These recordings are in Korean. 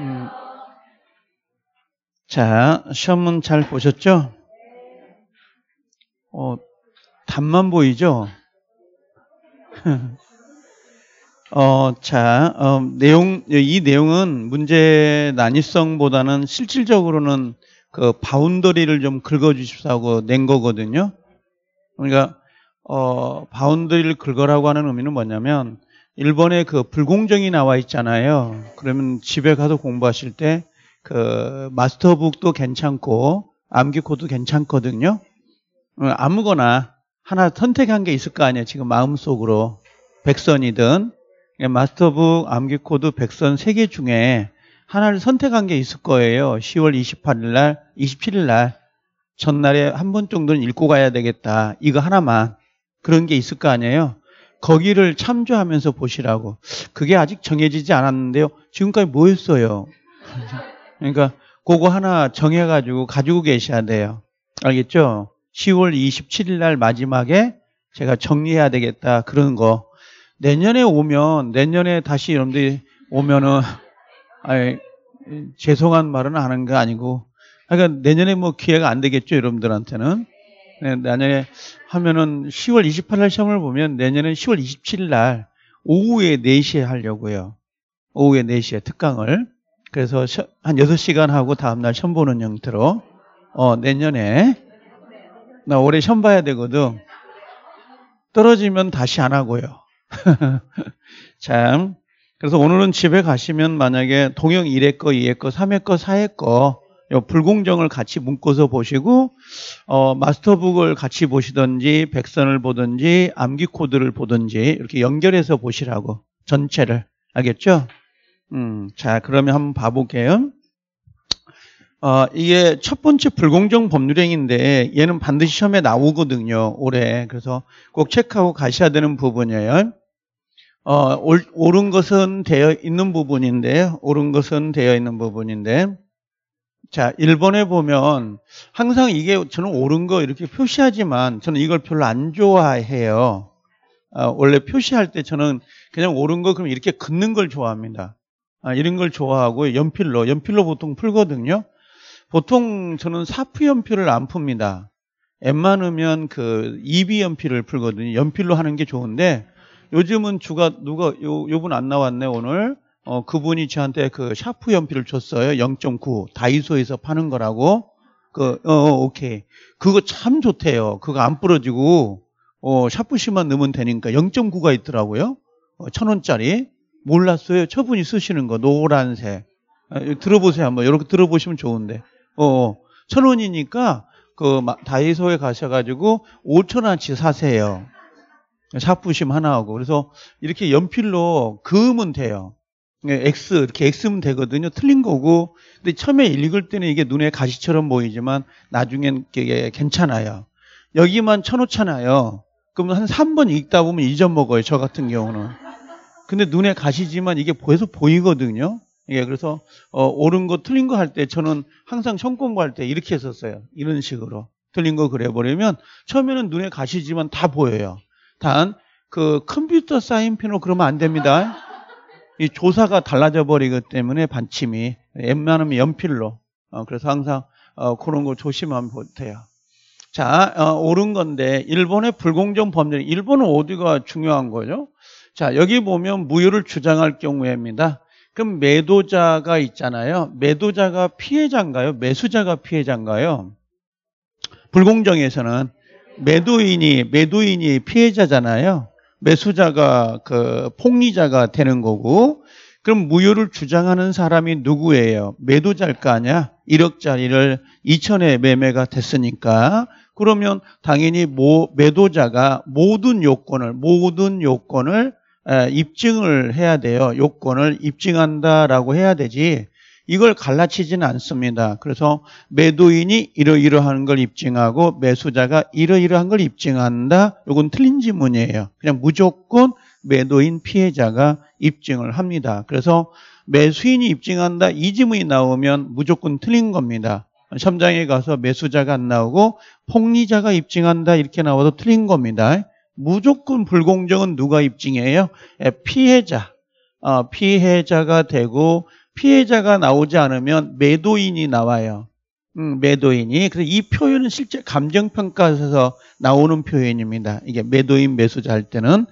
음. 자, 시험문 잘 보셨죠? 어, 답만 보이죠? 어, 자, 어, 내용, 이 내용은 문제 난이성보다는 실질적으로는 그 바운더리를 좀 긁어주십사고 낸 거거든요. 그러니까, 어, 바운더리를 긁어라고 하는 의미는 뭐냐면, 일본에 그 불공정이 나와 있잖아요. 그러면 집에 가서 공부하실 때 그 마스터북도 괜찮고 암기코드 괜찮거든요. 어, 아무거나 하나 선택한 게 있을 거 아니에요. 지금 마음속으로 백선이든 예, 마스터북 암기코드 백선 3개 중에 하나를 선택한 게 있을 거예요. 10월 28일 날, 27일 날 전날에 한 번 정도는 읽고 가야 되겠다. 이거 하나만 그런 게 있을 거 아니에요. 거기를 참조하면서 보시라고. 그게 아직 정해지지 않았는데요. 지금까지 뭐했어요 그러니까 그거 하나 정해가지고 가지고 계셔야 돼요. 알겠죠? 10월 27일 날 마지막에 제가 정리해야 되겠다. 그런 거. 내년에 오면, 내년에 다시 여러분들이 오면은, 아니, 죄송한 말은 하는 거 아니고, 그러니까 내년에 뭐 기회가 안 되겠죠, 여러분들한테는. 네, 만약에 하면은 10월 28일 시험을 보면 내년은 10월 27일 날 오후에 4시에 하려고요. 오후에 4시에 특강을. 그래서 한 6시간 하고 다음날 시험 보는 형태로 어, 내년에 나 올해 시험 봐야 되거든. 떨어지면 다시 안 하고요. 참. 그래서 오늘은 집에 가시면 만약에 동영 1회 거, 2회 거, 3회 거, 4회 거 불공정을 같이 묶어서 보시고 어, 마스터북을 같이 보시든지 백선을 보든지 암기 코드를 보든지 이렇게 연결해서 보시라고 전체를 알겠죠? 음, 자 그러면 한번 봐볼게요. 어, 이게 첫 번째 불공정 법률행인데 얘는 반드시 시험에 나오거든요. 올해. 그래서 꼭 체크하고 가셔야 되는 부분이에요. 어, 옳, 옳은 것은 되어 있는 부분인데 옳은 것은 되어 있는 부분인데 자, 일본에 보면 항상 이게 저는 옳은 거 이렇게 표시하지만 저는 이걸 별로 안 좋아해요. 아, 원래 표시할 때 저는 그냥 옳은 거 그럼 이렇게 긋는 걸 좋아합니다. 아, 이런 걸 좋아하고 연필로, 연필로 보통 풀거든요. 보통 저는 사프 연필을 안 풉니다. 웬만하면 그 이비 연필을 풀거든요. 연필로 하는 게 좋은데 요즘은 주가 누가 요, 요분 안 나왔네 오늘. 어, 그분이 저한테 그 샤프 연필을 줬어요. 0.9 다이소에서 파는 거라고. 그, 어, 어, 오케이. 그거 참 좋대요. 그거 안 부러지고, 어, 샤프씨만 넣으면 되니까 0.9가 있더라고요. 어, 천 원짜리. 몰랐어요. 처분이 쓰시는 거, 노란색. 아, 들어보세요. 한번. 이렇게 들어보시면 좋은데. 어, 어. 천 원이니까, 그, 다이소에 가셔가지고, 5천 원치 사세요. 샤프심 하나하고. 그래서, 이렇게 연필로 그으면 돼요. 예, X 이렇게 X면 되거든요. 틀린 거고. 근데 처음에 읽을 때는 이게 눈에 가시처럼 보이지만 나중엔 이게 괜찮아요. 여기만 쳐놓잖아요. 그러면 한 3번 읽다 보면 잊어먹어요. 저 같은 경우는. 근데 눈에 가시지만 이게 계속 보이거든요. 예, 그래서 어, 옳은 거 틀린 거 할 때 저는 항상 시 공부할 때 이렇게 했었어요. 이런 식으로 틀린 거 그려버리면 처음에는 눈에 가시지만 다 보여요. 단 그 컴퓨터 사인펜으로 그러면 안 됩니다. 이 조사가 달라져 버리기 때문에 반침이 웬만하면 연필로 어, 그래서 항상 어, 그런 거 조심하면 돼요. 자, 어, 옳은 건데 일본의 불공정 법률. 일본은 어디가 중요한 거죠? 자, 여기 보면 무효를 주장할 경우입니다. 그럼 매도자가 있잖아요. 매도자가 피해자인가요? 매수자가 피해자인가요? 불공정에서는 매도인이 매도인이 피해자잖아요. 매수자가 그 폭리자가 되는 거고 그럼 무효를 주장하는 사람이 누구예요? 매도자일 거 아니야? 1억짜리를 2천에 매매가 됐으니까 그러면 당연히 모, 매도자가 모든 요건을 모든 요건을 에, 입증을 해야 돼요. 요건을 입증한다라고 해야 되지 이걸 갈라치지는 않습니다. 그래서 매도인이 이러이러한 걸 입증하고 매수자가 이러이러한 걸 입증한다. 이건 틀린 지문이에요. 그냥 무조건 매도인 피해자가 입증을 합니다. 그래서 매수인이 입증한다 이 지문이 나오면 무조건 틀린 겁니다. 시장에 가서 매수자가 안 나오고 폭리자가 입증한다 이렇게 나와도 틀린 겁니다. 무조건 불공정은 누가 입증해요? 예, 피해자. 어, 피해자가 되고 피해자가 나오지 않으면 매도인이 나와요. 음, 매도인이. 그래서 이 표현은 실제 감정평가에서 나오는 표현입니다. 이게 매도인 매수자 할 때는.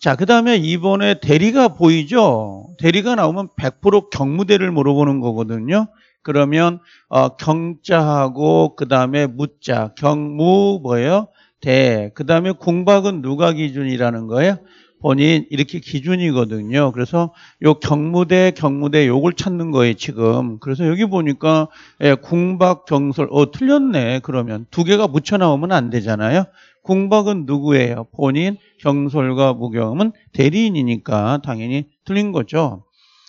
자, 그 다음에 이번에 대리가 보이죠? 대리가 나오면 100% 경무대를 물어보는 거거든요. 그러면 어, 경자하고 그 다음에 묻자 경무 뭐예요? 대, 그 다음에 공박은 누가 기준이라는 거예요? 본인 이렇게 기준이거든요. 그래서 요 경무대 경무대 요걸 찾는 거예요 지금. 그래서 여기 보니까 예, 궁박 경설 어 틀렸네 그러면 두 개가 묻혀 나오면 안 되잖아요. 궁박은 누구예요? 본인 경설과 무경은 대리인이니까 당연히 틀린 거죠.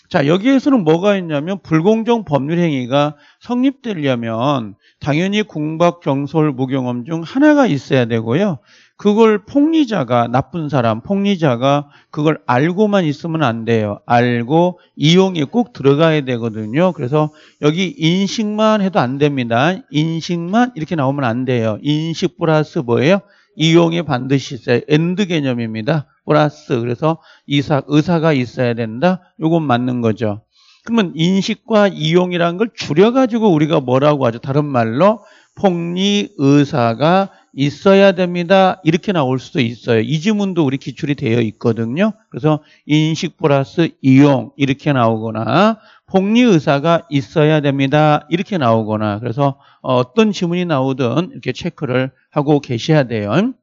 자 여기에서는 뭐가 있냐면 불공정 법률 행위가 성립되려면 당연히 궁박 경설 무경험 중 하나가 있어야 되고요. 그걸 폭리자가 나쁜 사람, 폭리자가 그걸 알고만 있으면 안 돼요. 알고 이용이 꼭 들어가야 되거든요. 그래서 여기 인식만 해도 안 됩니다. 인식만 이렇게 나오면 안 돼요. 인식 플러스 뭐예요? 이용이 반드시 있어요. 엔드 개념입니다. 플러스 그래서 의사, 의사가 있어야 된다. 요건 맞는 거죠. 그러면 인식과 이용이라는 걸 줄여가지고 우리가 뭐라고 하죠? 다른 말로 폭리 의사가 있어야 됩니다. 이렇게 나올 수도 있어요. 이 지문도 우리 기출이 되어 있거든요. 그래서 인식 플러스 이용 이렇게 나오거나 복리 의사가 있어야 됩니다. 이렇게 나오거나 그래서 어떤 지문이 나오든 이렇게 체크를 하고 계셔야 돼요.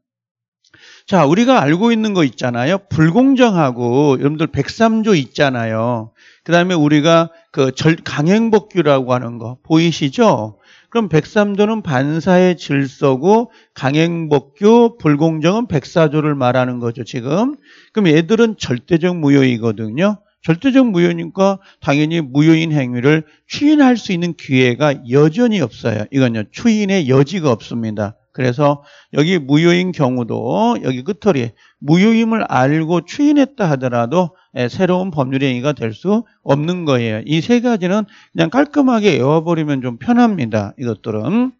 자, 우리가 알고 있는 거 있잖아요. 불공정하고 여러분들 103조 있잖아요. 그다음에 우리가 그 절, 강행복규라고 하는 거 보이시죠? 그럼 103조는 반사의 질서고 강행법규 불공정은 104조를 말하는 거죠 지금. 그럼 얘들은 절대적 무효이거든요. 절대적 무효니까 당연히 무효인 행위를 추인할 수 있는 기회가 여전히 없어요. 이건요. 추인의 여지가 없습니다. 그래서 여기 무효인 경우도 여기 끝털이 무효임을 알고 추인했다 하더라도 예, 새로운 법률 행위가 될 수 없는 거예요. 이 세 가지는 그냥 깔끔하게 외워버리면 좀 편합니다. 이것들은.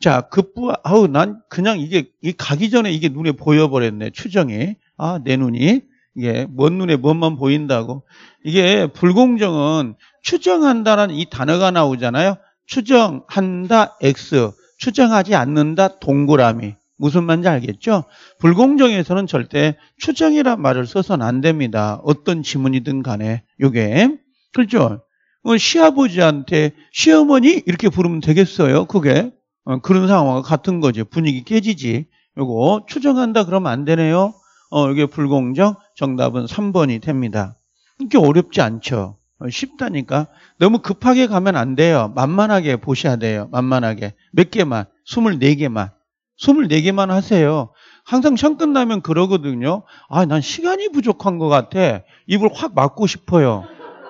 자, 급부, 아우, 난 그냥 이게, 이 가기 전에 이게 눈에 보여버렸네. 추정이. 아, 내 눈이. 이게 뭔 눈에 뭔만 보인다고. 이게 불공정은 추정한다라는 이 단어가 나오잖아요. 추정한다 X, 추정하지 않는다 동그라미. 무슨 말인지 알겠죠? 불공정에서는 절대 추정이란 말을 써선안 됩니다. 어떤 지문이든 간에 요게 그렇죠? 어, 시아버지한테 시어머니 이렇게 부르면 되겠어요? 그게 어, 그런 상황과 같은 거죠. 분위기 깨지지. 요거 추정한다 그러면 안 되네요. 어, 이게 불공정. 정답은 3번이 됩니다. 이게 어렵지 않죠. 어, 쉽다니까. 너무 급하게 가면 안 돼요. 만만하게 보셔야 돼요. 만만하게. 몇 개만. 24개만. 24개만 하세요. 항상 시험 끝나면 그러거든요. 아, 난 시간이 부족한 것 같아. 입을 확 막고 싶어요.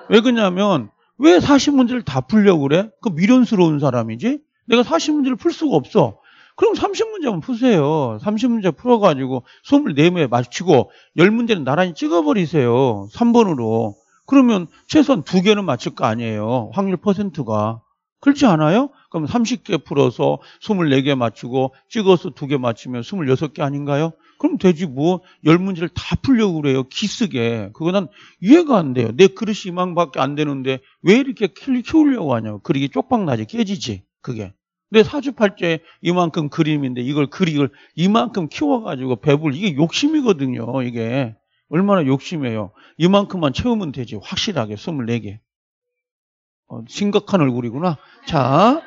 왜 그러냐면, 왜 40문제를 다 풀려고 그래? 그 미련스러운 사람이지? 내가 40문제를 풀 수가 없어. 그럼 30문제만 푸세요. 30문제 풀어가지고 24문제 맞추고 10문제는 나란히 찍어버리세요. 3번으로. 그러면 최소한 2개는 맞출 거 아니에요. 확률 퍼센트가. 그렇지 않아요? 그럼 30개 풀어서 24개 맞추고 찍어서 2개 맞추면 26개 아닌가요? 그럼 되지 뭐0문제를다 풀려고 그래요 기쓰게 그거 난 이해가 안 돼요 내 그릇이 이만밖에 안 되는데 왜 이렇게 키우려고 하냐고 그리기 쪽박나지 깨지지 그게 내 사주팔자에 이만큼 그림인데 이걸 그릭을 이만큼 키워가지고 배불 이게 욕심이거든요 이게 얼마나 욕심이에요 이만큼만 채우면 되지 확실하게 24개 어, 심각한 얼굴이구나 자,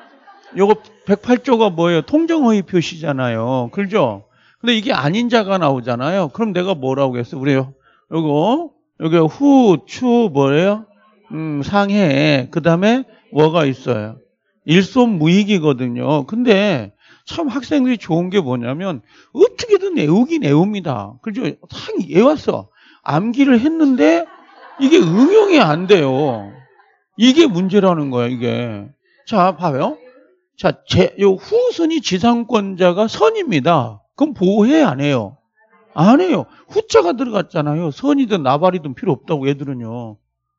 요거 108조가 뭐예요? 통정허위 표시잖아요. 그죠? 근데 이게 아닌 자가 나오잖아요. 그럼 내가 뭐라고 했어? 우리 요거 여기 후, 추 뭐예요? 음, 상해. 그다음에 뭐가 있어요? 일손무익이거든요. 근데 참 학생들이 좋은 게 뭐냐면 어떻게든 외우긴 외웁니다. 그죠? 상 외웠어. 암기를 했는데 이게 응용이 안 돼요. 이게 문제라는 거야, 이게. 자, 봐요. 자, 제, 요 후선이 지상권자가 선입니다. 그럼 보호해 안 해요? 안 해요. 후자가 들어갔잖아요. 선이든 나발이든 필요 없다고 얘들은요.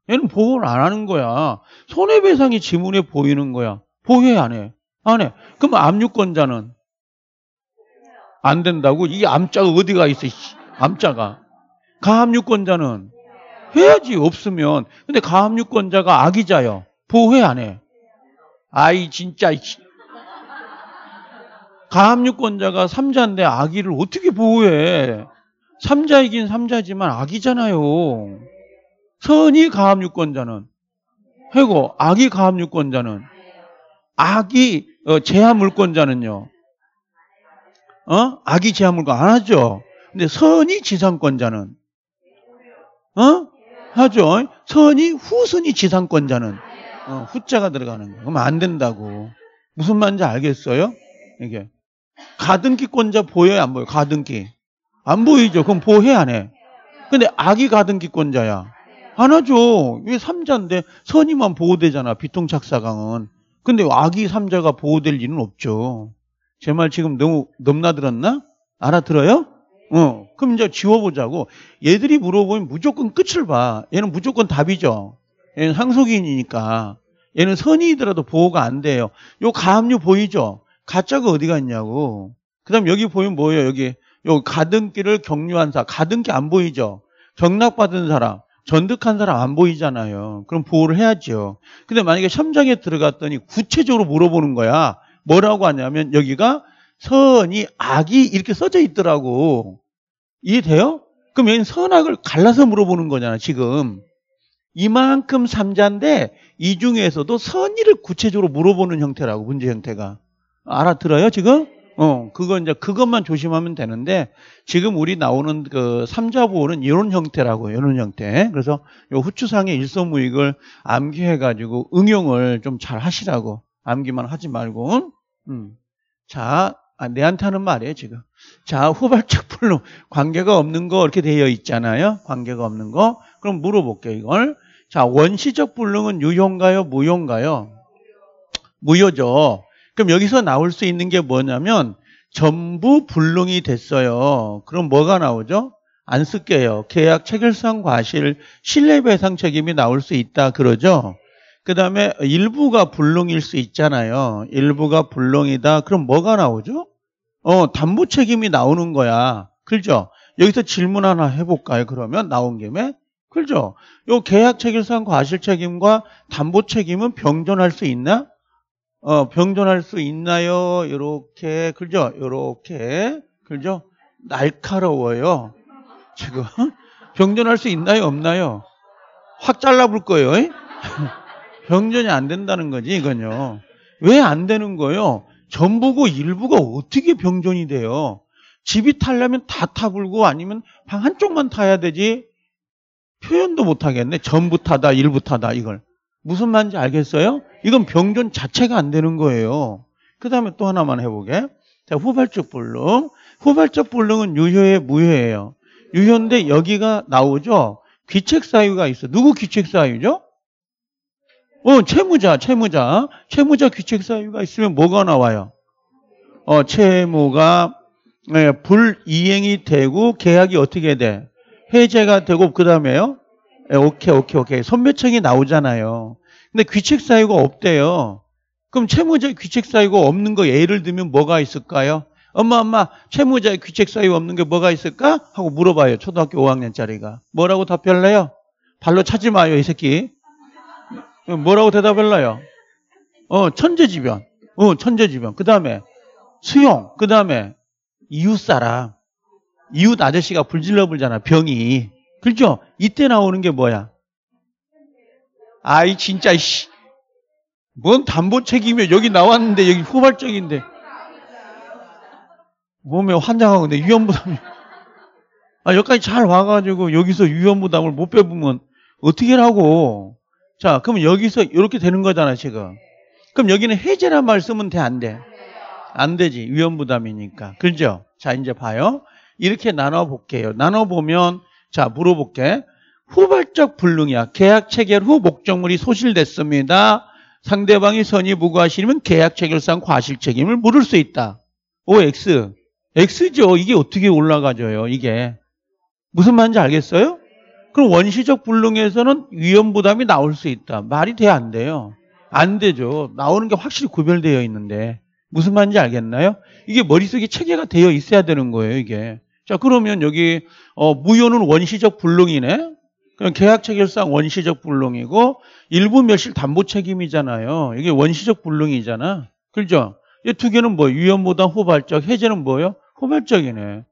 얘는 보호를 안 하는 거야. 손해배상이 지문에 보이는 거야. 보호해 안 해? 안 해. 그럼 압류권자는 안 된다고? 이 암자가 어디가 있어? 암자가. 가압류권자는 해야지 없으면. 근데 가압류권자가 악의자요. 보호해 안 해? 아이 진짜 가압류권자가 삼자인데 아기를 어떻게 보호해? 삼자이긴 삼자지만 아기잖아요. 선이 가압류권자는 해고 아기 가압류권자는 아기 어, 제하물권자는요. 어? 아기 제하물권 안 하죠. 근데 선이 지상권자는 어? 하죠. 선이 후선이 지상권자는 어, 후자가 들어가는 거예요. 그럼 안 된다고. 무슨 말인지 알겠어요? 이게. 가등기권자 보여요? 안 보여요? 가등기. 안 보이죠? 그럼 보해, 안 해? 근데 아기 가등기권자야. 안 하죠. 왜 3자인데 선임만 보호되잖아. 비통착사강은. 근데 아기 3자가 보호될 일은 없죠. 제 말 지금 너무 넘나들었나? 알아들어요? 어. 그럼 이제 지워보자고. 얘들이 물어보면 무조건 끝을 봐. 얘는 무조건 답이죠. 얘는 상속인이니까 얘는 선이더라도 보호가 안 돼요. 요 가압류 보이죠? 가짜가 어디가 있냐고. 그다음 여기 보면 뭐예요? 여기 요 가등기를 경유한 사, 람 가등기 안 보이죠? 경락받은 사람, 전득한 사람 안 보이잖아요. 그럼 보호를 해야죠. 근데 만약에 첨장에 들어갔더니 구체적으로 물어보는 거야. 뭐라고 하냐면 여기가 선이 악이 이렇게 써져 있더라고. 이해돼요? 그럼 얘는 선악을 갈라서 물어보는 거잖아, 지금. 이만큼 삼자인데 이 중에서도 선의를 구체적으로 물어보는 형태라고 문제 형태가 알아들어요 지금? 어 그거 이제 그것만 조심하면 되는데 지금 우리 나오는 그 삼자부호는 이런 형태라고 이런 형태 그래서 요 후추상의 일소무익을 암기해가지고 응용을 좀 잘 하시라고 암기만 하지 말고 음. 자 아, 내한테 하는 말이에요 지금 자 후발적 불로 관계가 없는 거 이렇게 되어 있잖아요 관계가 없는 거 그럼 물어볼게요 이걸 자, 원시적 불능은 유효인가요? 무효인가요? 무효죠. 그럼 여기서 나올 수 있는 게 뭐냐면 전부 불능이 됐어요. 그럼 뭐가 나오죠? 안 쓸게요. 계약 체결상 과실, 신뢰배상 책임이 나올 수 있다 그러죠. 그 다음에 일부가 불능일 수 있잖아요. 일부가 불능이다. 그럼 뭐가 나오죠? 어, 담보 책임이 나오는 거야. 그죠? 여기서 질문 하나 해볼까요? 그러면 나온 김에 그렇죠? 요 계약 책임상 과실 책임과 담보 책임은 병존할 수 있나? 어, 병존할 수 있나요? 요렇게 그죠? 요렇게 그죠? 날카로워요. 지금 병존할 수 있나요? 없나요? 확 잘라볼 거예요. 병존이 안 된다는 거지 이건요. 왜 안 되는 거예요? 전부고 일부가 어떻게 병존이 돼요? 집이 타려면 다 타불고 아니면 방 한쪽만 타야 되지 표현도 못하겠네. 전부 타다, 일부 타다, 이걸. 무슨 말인지 알겠어요? 이건 병존 자체가 안 되는 거예요. 그 다음에 또 하나만 해보게. 자, 후발적 볼륨. 후발적 볼륨은 유효의 무효예요. 유효인데 여기가 나오죠? 귀책사유가 있어. 누구 귀책사유죠? 어, 채무자, 채무자. 채무자 귀책사유가 있으면 뭐가 나와요? 어, 채무가 네, 불이행이 되고 계약이 어떻게 돼? 해제가 되고 그 다음에요. 네, 예, 오케이 오케이 오케이 선배청이 나오잖아요. 근데 귀책 사유가 없대요. 그럼 채무자 귀책 사유가 없는 거 예를 들면 뭐가 있을까요? 엄마 엄마 채무자의 귀책 사유 없는 게 뭐가 있을까? 하고 물어봐요. 초등학교 5학년짜리가 뭐라고 답할래요? 발로 차지 마요 이 새끼. 어, 뭐라고 대답할래요? 어 천재지변. 어 천재지변. 그 다음에 수용. 그 다음에 이웃 사람. 이웃 아저씨가 불질러 불잖아 병이 그렇죠? 이때 나오는 게 뭐야? 아이 진짜 씨. 뭔 담보 책임이야 여기 나왔는데 여기 후발적인데 몸에 환장하고 근데 위험부담이 아 여기까지 잘 와가지고 여기서 위험부담을 못 빼보면 어떻게 하고 자 그러면 여기서 이렇게 되는 거잖아 지금 그럼 여기는 해제란 말씀은 돼 안 돼? 안 되지 위험부담이니까 그죠? 렇자 이제 봐요 이렇게 나눠볼게요. 나눠보면 자 물어볼게. 후발적 불능이야. 계약 체결 후 목적물이 소실됐습니다. 상대방이 선의 부과하시면 계약 체결상 과실 책임을 물을 수 있다. OX. X죠. 이게 어떻게 올라가져요. 이게. 무슨 말인지 알겠어요? 그럼 원시적 불능에서는 위험 부담이 나올 수 있다. 말이 돼 안 돼요? 안 되죠. 나오는 게 확실히 구별되어 있는데. 무슨 말인지 알겠나요? 이게 머릿속에 체계가 되어 있어야 되는 거예요, 이게. 자, 그러면 여기 어, 무효는 원시적 불능이네. 그럼 계약 체결상 원시적 불능이고 일부 멸실 담보 책임이잖아요. 이게 원시적 불능이잖아. 그렇죠? 이 두 개는 뭐 유연보다 호발적, 해제는 뭐예요? 호발적이네.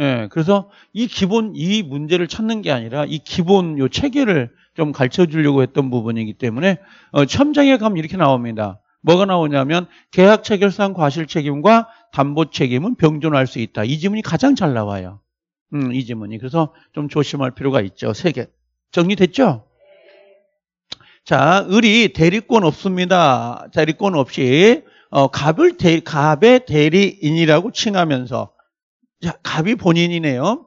예, 그래서 이 기본 이 문제를 찾는 게 아니라 이 기본 요 체계를 좀 가르쳐 주려고 했던 부분이기 때문에 어, 첨장에 가면 이렇게 나옵니다. 뭐가 나오냐면 계약 체결상 과실 책임과 담보 책임은 병존할 수 있다. 이 지문이 가장 잘 나와요. 음, 이 지문이. 그래서 좀 조심할 필요가 있죠. 세 개. 정리됐죠? 자, 을이 대리권 없습니다. 대리권 없이 어, 갑을 대, 갑의 대리인이라고 칭하면서 자, 갑이 본인이네요.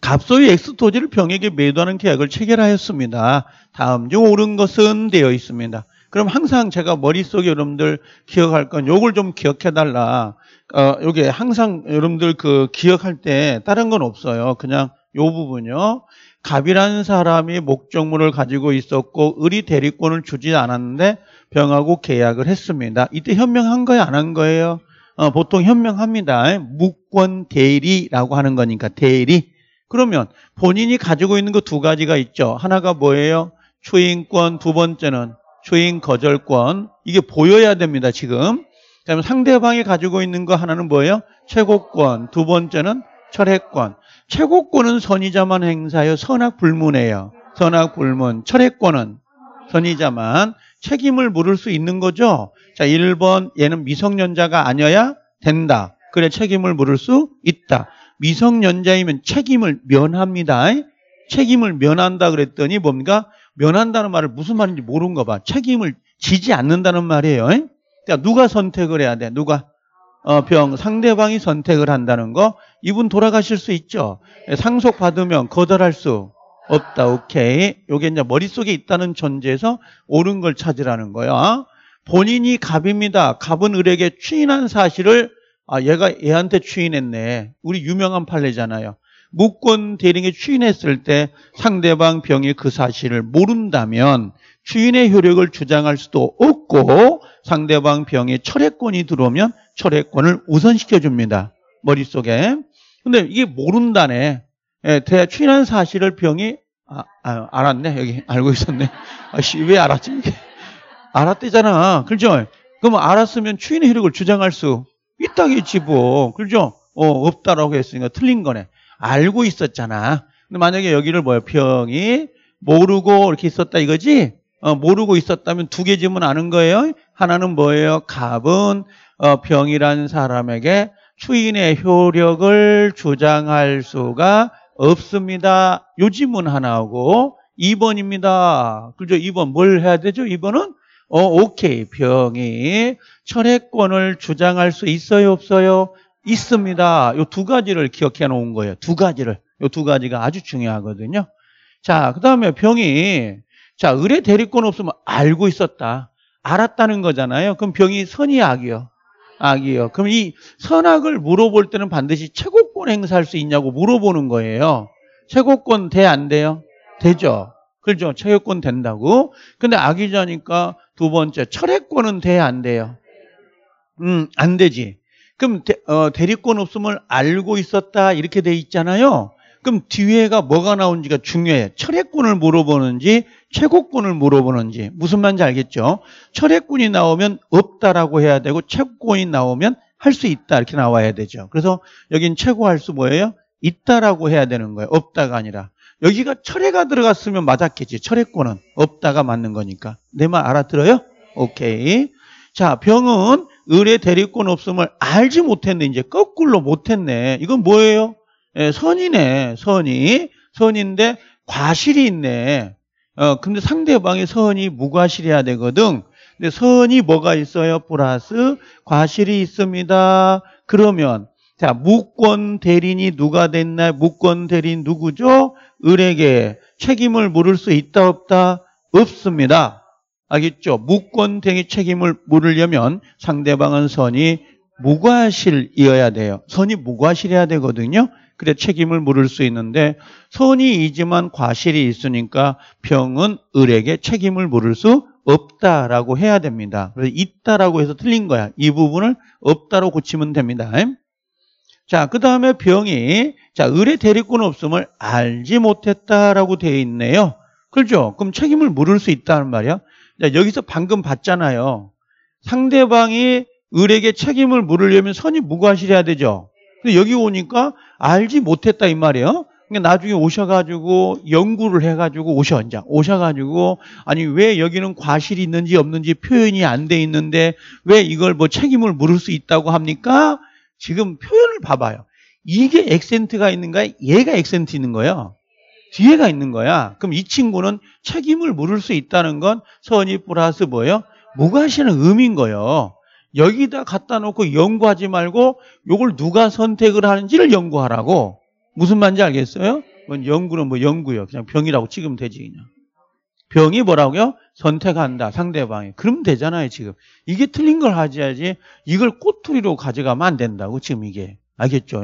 갑소유 X 토지를 병에게 매도하는 계약을 체결하였습니다. 다음 중 옳은 것은 되어 있습니다. 그럼 항상 제가 머릿속에 여러분들 기억할 건 요걸 좀 기억해달라. 어, 요게 항상 여러분들 그 기억할 때 다른 건 없어요. 그냥 요 부분이요. 갑이라는 사람이 목적물을 가지고 있었고 을이 대리권을 주지 않았는데 병하고 계약을 했습니다. 이때 현명한 거예요? 안 한 거예요? 어, 보통 현명합니다. 무권 대리라고 하는 거니까 대리. 그러면 본인이 가지고 있는 거 두 가지가 있죠. 하나가 뭐예요? 초인권, 두 번째는 주인 거절권 이게 보여야 됩니다 지금 그다음 상대방이 가지고 있는 거 하나는 뭐예요? 최고권 두 번째는 철회권 최고권은 선의자만 행사하여 선악불문이에요 선악불문 철회권은 선의자만 책임을 물을 수 있는 거죠 자 1번 얘는 미성년자가 아니어야 된다 그래 책임을 물을 수 있다 미성년자이면 책임을 면합니다 책임을 면한다 그랬더니 뭔가 면한다는 말을 무슨 말인지 모른가 봐. 책임을 지지 않는다는 말이에요. 그러니까 누가 선택을 해야 돼? 누가? 어, 병 상대방이 선택을 한다는 거 이분 돌아가실 수 있죠. 상속 받으면 거절할 수 없다. 오케이. 요게 이제 머릿속에 있다는 전제에서 옳은 걸 찾으라는 거야. 본인이 갑입니다. 갑은 을에게 추인한 사실을 아 얘가 얘한테 추인했네. 우리 유명한 판례잖아요. 무권 대리인이 추인했을 때 상대방 병이 그 사실을 모른다면 추인의 효력을 주장할 수도 없고 상대방 병에 철회권이 들어오면 철회권을 우선시켜 줍니다. 머릿속에. 근데 이게 모른다네. 예, 대, 추인한 사실을 병이 아, 아, 알았네. 여기 알고 있었네. 아씨, 왜 알았지? 알았대잖아. 그죠? 그럼 알았으면 추인의 효력을 주장할 수 있다겠지 뭐. 그죠? 어, 없다라고 했으니까 틀린 거네. 알고 있었잖아. 근데 만약에 여기를 뭐야 병이 모르고 이렇게 있었다 이거지? 어, 모르고 있었다면 두 개지문 아는 거예요. 하나는 뭐예요? 갑은 어, 병이란 사람에게 추인의 효력을 주장할 수가 없습니다. 요지문 하나하고 2번입니다. 그죠? 2번 뭘 해야 되죠? 2번은 어, 오케이. 병이 철회권을 주장할 수 있어요, 없어요? 있습니다. 이 두 가지를 기억해 놓은 거예요. 두 가지를. 이 두 가지가 아주 중요하거든요. 자, 그 다음에 병이, 자, 의뢰 대리권 없으면 알고 있었다. 알았다는 거잖아요. 그럼 병이 선이 악이요. 악이요. 그럼 이 선악을 물어볼 때는 반드시 최고권 행사할 수 있냐고 물어보는 거예요. 최고권 돼, 안 돼요? 되죠. 그렇죠. 최고권 된다고. 근데 악이자니까 두 번째, 철회권은 돼, 안 돼요? 음, 안 되지. 그럼 대, 어, 리권 없음을 알고 있었다 이렇게 돼 있잖아요. 그럼 뒤에가 뭐가 나온지가 중요해. 요 철회권을 물어보는지 최고권을 물어보는지 무슨 말인지 알겠죠? 철회권이 나오면 없다라고 해야 되고 최고권이 나오면 할 수 있다 이렇게 나와야 되죠. 그래서 여긴 최고 할 수 뭐예요? 있다라고 해야 되는 거예요. 없다가 아니라. 여기가 철회가 들어갔으면 맞았겠지. 철회권은 없다가 맞는 거니까. 내 말 알아들어요? 오케이. 자, 병은 을의 대리권 없음을 알지 못했네. 이제 거꾸로 못했네. 이건 뭐예요? 예, 선이네. 선이. 선인데 과실이 있네. 어, 근데 상대방의 선이 무과실해야 되거든. 근데 선이 뭐가 있어요? 플러스 과실이 있습니다. 그러면 자 무권 대리인이 누가 됐나 무권 대리인 누구죠? 을에게 책임을 물을 수 있다 없다? 없습니다. 알겠죠? 무권등의 책임을 물으려면 상대방은 선이 무과실이어야 돼요. 선이 무과실이어야 되거든요. 그래 책임을 물을 수 있는데 선이이지만 과실이 있으니까 병은 을에게 책임을 물을 수 없다라고 해야 됩니다. 그래서 있다라고 해서 틀린 거야. 이 부분을 없다로 고치면 됩니다. 음? 자, 그 다음에 병이 자 을의 대리권 없음을 알지 못했다라고 되어 있네요. 그렇죠? 그럼 책임을 물을 수 있다는 말이야. 여기서 방금 봤잖아요. 상대방이 을에게 책임을 물으려면 선이 무과실해야 되죠. 근데 여기 오니까 알지 못했다 이 말이에요. 그러니까 나중에 오셔가지고 연구를 해가지고 오셔 이제 오셔가지고 아니 왜 여기는 과실이 있는지 없는지 표현이 안 돼 있는데 왜 이걸 뭐 책임을 물을 수 있다고 합니까? 지금 표현을 봐봐요. 이게 액센트가 있는 가요 얘가 액센트 있는 거예요. 뒤에가 있는 거야. 그럼 이 친구는 책임을 물을 수 있다는 건선이 플러스 뭐예요? 무과시는 의미인 거예요. 여기다 갖다 놓고 연구하지 말고 이걸 누가 선택을 하는지를 연구하라고. 무슨 말인지 알겠어요? 뭔 연구는 뭐 연구요. 그냥 병이라고 찍으면 되지 그냥. 병이 뭐라고요? 선택한다 상대방이. 그럼 되잖아요 지금. 이게 틀린 걸 하지 야지 이걸 꼬투리로 가져가면 안 된다고 지금 이게. 알겠죠?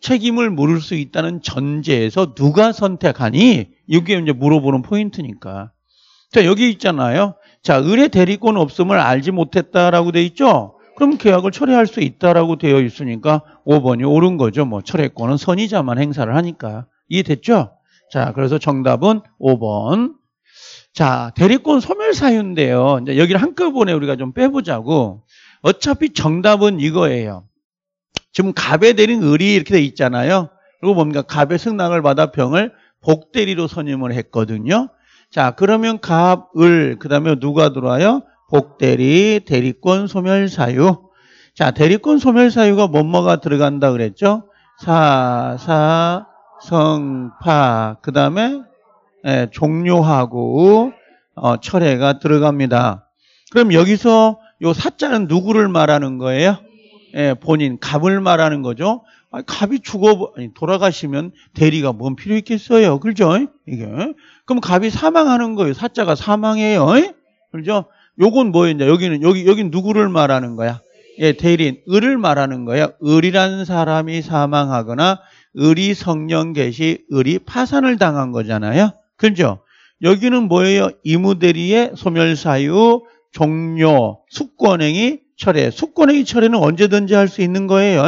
책임을 물을 수 있다는 전제에서 누가 선택하니? 이게 이제 물어보는 포인트니까. 자, 여기 있잖아요. 자, 의뢰 대리권 없음을 알지 못했다라고 돼 있죠? 그럼 계약을 철회할 수 있다라고 되어 있으니까 5번이 옳은 거죠. 뭐 철회권은 선의자만 행사를 하니까. 이해됐죠? 자, 그래서 정답은 5번. 자, 대리권 소멸 사유인데요. 이제 여기를 한꺼번에 우리가 좀 빼보자고. 어차피 정답은 이거예요. 지금 갑에 대린 을이 이렇게 돼 있잖아요. 그리고 뭡니까? 갑의 승낙을 받아 병을 복대리로 선임을 했거든요. 자, 그러면 갑, 을, 그 다음에 누가 들어와요? 복대리, 대리권 소멸사유. 자, 대리권 소멸사유가 뭐뭐가 들어간다 그랬죠? 사, 사, 성, 파, 그 다음에 예, 종료하고 어, 철회가 들어갑니다. 그럼 여기서 요 사자는 누구를 말하는 거예요? 예, 본인 갑을 말하는 거죠. 아니, 갑이 죽어 아니, 돌아가시면 대리가 뭔 필요 있겠어요, 그죠? 이게 그럼 갑이 사망하는 거예요. 사자가 사망해요, 그죠? 요건 뭐였냐? 여기는 여기 여기 누구를 말하는 거야? 예, 대리인 을을 말하는 거야. 을이란 사람이 사망하거나 을이 성령 계시 을이 파산을 당한 거잖아요. 그죠? 여기는 뭐예요? 이무대리의 소멸사유, 종료, 숙권행위, 철회. 수권의 철회는 언제든지 할 수 있는 거예요.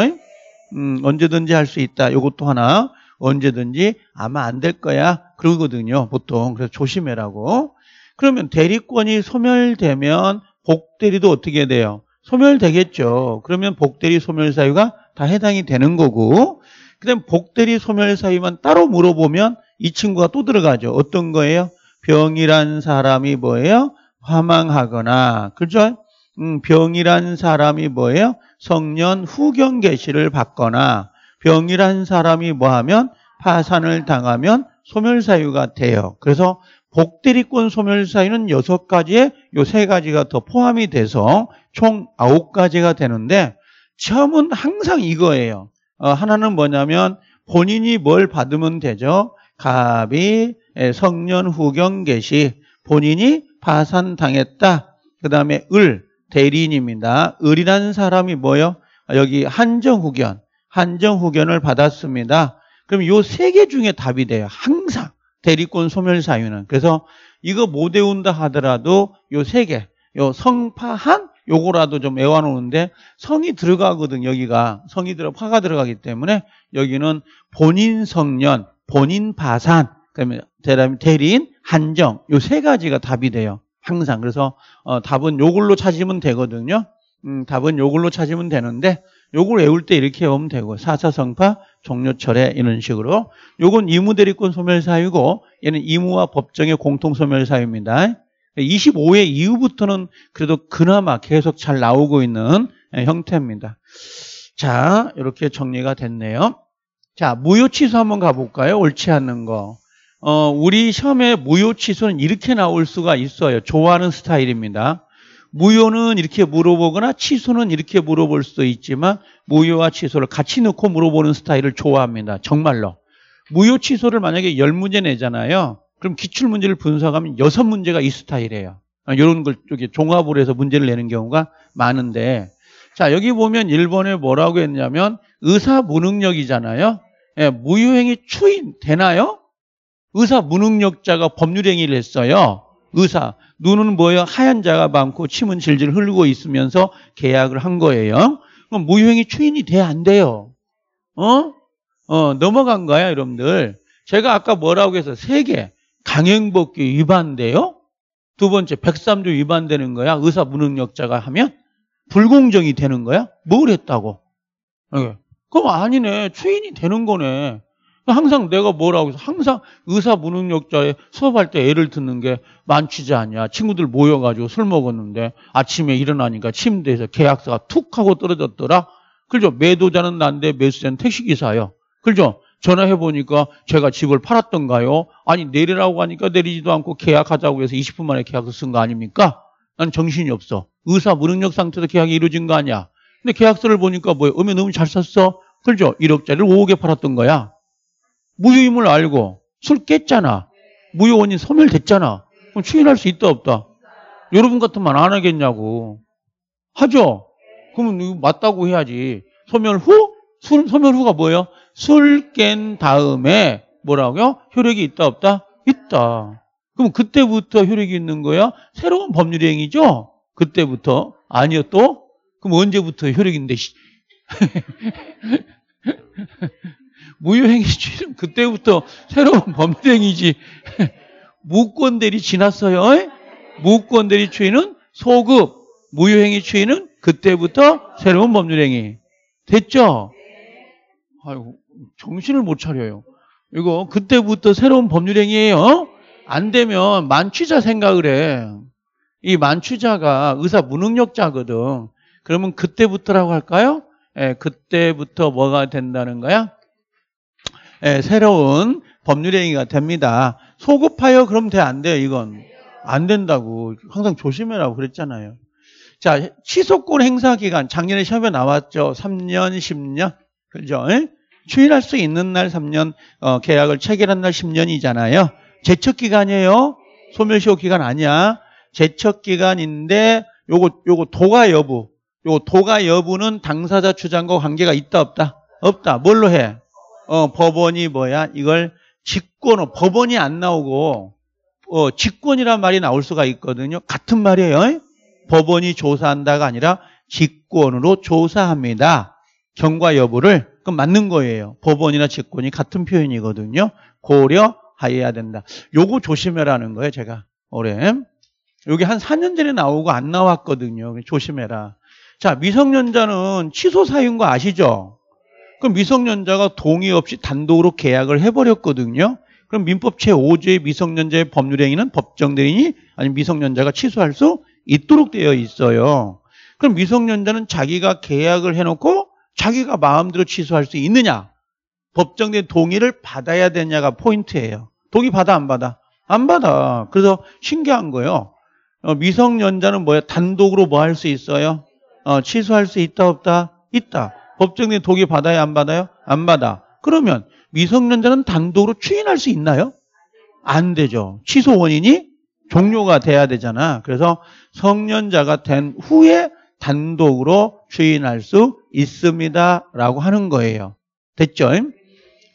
음, 언제든지 할 수 있다. 이것도 하나. 언제든지 아마 안 될 거야. 그러거든요. 보통. 그래서 조심해라고. 그러면 대리권이 소멸되면 복대리도 어떻게 돼요? 소멸되겠죠. 그러면 복대리 소멸 사유가 다 해당이 되는 거고 그다음 복대리 소멸 사유만 따로 물어보면 이 친구가 또 들어가죠. 어떤 거예요? 병이란 사람이 뭐예요? 화망하거나 그죠? 음, 병이란 사람이 뭐예요? 성년 후견 개시를 받거나 병이란 사람이 뭐하면 파산을 당하면 소멸사유 같아요. 그래서 복대리권 소멸사유는 6가지에 요 3가지가 더 포함이 돼서 총 9가지가 되는데 처음은 항상 이거예요. 어, 하나는 뭐냐면 본인이 뭘 받으면 되죠. 갑이 예, 성년 후경 개시 본인이 파산당했다. 그 다음에 을 대리인입니다. 을이라는 사람이 뭐요? 여기 한정후견, 한정후견을 받았습니다. 그럼 요 세 개 중에 답이 돼요. 항상 대리권 소멸 사유는. 그래서 이거 못 외운다 하더라도 요 세 개, 요 성파한 요거라도 좀 외워놓는데 성이 들어가거든 여기가 성이 들어 파가 들어가기 때문에 여기는 본인 성년, 본인 파산, 그다음에 대리인 한정 요 세 가지가 답이 돼요. 항상. 그래서 어, 답은 요걸로 찾으면 되거든요. 음, 답은 요걸로 찾으면 되는데 요걸 외울 때 이렇게 외우면 되고 사사성파, 종료철회 이런 식으로 요건 이무대리권 소멸사유고 얘는 이무와 법정의 공통 소멸사유입니다. 25회 이후부터는 그래도 그나마 계속 잘 나오고 있는 예, 형태입니다. 자, 이렇게 정리가 됐네요. 자, 무효 취소 한번 가볼까요? 옳지 않는 거. 어, 우리 시험의 무효 취소는 이렇게 나올 수가 있어요. 좋아하는 스타일입니다. 무효는 이렇게 물어보거나 취소는 이렇게 물어볼 수도 있지만 무효와 취소를 같이 넣고 물어보는 스타일을 좋아합니다. 정말로. 무효 취소를 만약에 10문제 내잖아요. 그럼 기출문제를 분석하면 6문제가 이 스타일이에요. 이런 어, 걸 쪽에 종합으로 해서 문제를 내는 경우가 많은데 자 여기 보면 1번에 뭐라고 했냐면 의사 무능력이잖아요. 예, 무효행위 추인 되나요? 의사 무능력자가 법률행위를 했어요. 의사. 눈은 뭐예요? 하얀 자가 많고 침은 질질 흘리고 있으면서 계약을 한 거예요. 그럼 무효행위 추인이 돼 안 돼요? 어? 어, 넘어간 거야, 여러분들. 제가 아까 뭐라고 해서 세개 강행법규 위반돼요? 두 번째 103조 위반되는 거야. 의사 무능력자가 하면 불공정이 되는 거야. 뭘 했다고? 네. 그럼 아니네. 추인이 되는 거네. 항상 내가 뭐라고 해서 항상 의사 무능력자의 수업할 때 애를 듣는 게 만취자 아니야. 친구들 모여가지고 술 먹었는데 아침에 일어나니까 침대에서 계약서가 툭 하고 떨어졌더라. 그죠? 매도자는 난데 매수자는 택시기사요. 그죠? 전화해보니까 제가 집을 팔았던가요? 아니 내리라고 하니까 내리지도 않고 계약하자고 해서 20분 만에 계약서 쓴 거 아닙니까? 난 정신이 없어. 의사 무능력 상태에서 계약이 이루어진 거 아니야. 근데 계약서를 보니까 뭐예요? 음에 너무 잘 썼어? 그죠? 1억짜리를 5억에 팔았던 거야. 무효임을 알고 술 깼잖아. 무효원이 소멸됐잖아. 그럼 추인할 수 있다 없다. 여러분 같으면 안 하겠냐고. 하죠? 그러면 이거 맞다고 해야지. 소멸 후? 술, 소멸 후가 뭐예요? 술 깬 다음에 뭐라고요? 효력이 있다 없다? 있다. 그럼 그때부터 효력이 있는 거야? 새로운 법률 행위죠? 그때부터 아니요 또? 그럼 언제부터 효력인데? 무효행위죄는 그때부터 새로운 범행이지. 무권대리 지났어요. 무권대리 추이는 소급, 무효행위 추이는 그때부터 새로운 법률행위. 됐죠? 아이고, 정신을 못 차려요. 이거 그때부터 새로운 법률행위예요. 어? 안 되면 만취자 생각을 해. 이 만취자가 의사 무능력자거든. 그러면 그때부터라고 할까요? 예, 그때부터 뭐가 된다는 거야? 예, 새로운 법률행위가 됩니다. 소급하여 그럼 돼 안 돼요 이건 안 된다고 항상 조심해라고 그랬잖아요. 자 취소권 행사기간 작년에 시험에 나왔죠. 3년 10년 그죠? 추일할 예? 수 있는 날 3년 어, 계약을 체결한 날 10년이잖아요. 제척기간이에요. 소멸시효기간 아니야. 제척기간인데 요거 요거 도가 여부 요 도가 여부는 당사자 주장과 관계가 있다 없다 없다 뭘로 해 어, 법원이 뭐야? 이걸 직권, 법원이 안 나오고 어, 직권이란 말이 나올 수가 있거든요. 같은 말이에요. 법원이 조사한다가 아니라 직권으로 조사합니다. 경과 여부를 그 맞는 거예요. 법원이나 직권이 같은 표현이거든요. 고려하여야 된다. 요거 조심해라는 거예요. 제가 올해 여기 한 4년 전에 나오고 안 나왔거든요. 조심해라. 자 미성년자는 취소 사유인 거 아시죠? 그럼 미성년자가 동의 없이 단독으로 계약을 해버렸거든요. 그럼 민법 제5조의 미성년자의 법률행위는 법정대리인이 아니면 미성년자가 취소할 수 있도록 되어 있어요. 그럼 미성년자는 자기가 계약을 해놓고 자기가 마음대로 취소할 수 있느냐? 법정대리인 동의를 받아야 되냐가 포인트예요. 동의 받아 안 받아? 안 받아. 그래서 신기한 거예요. 어, 미성년자는 뭐야? 단독으로 뭐 할 수 있어요? 어, 취소할 수 있다 없다? 있다. 법정에 독이 받아야 안 받아요? 안 받아. 그러면 미성년자는 단독으로 추인할 수 있나요? 안 되죠. 취소 원인이 종료가 돼야 되잖아. 그래서 성년자가 된 후에 단독으로 추인할 수 있습니다. 라고 하는 거예요. 됐죠?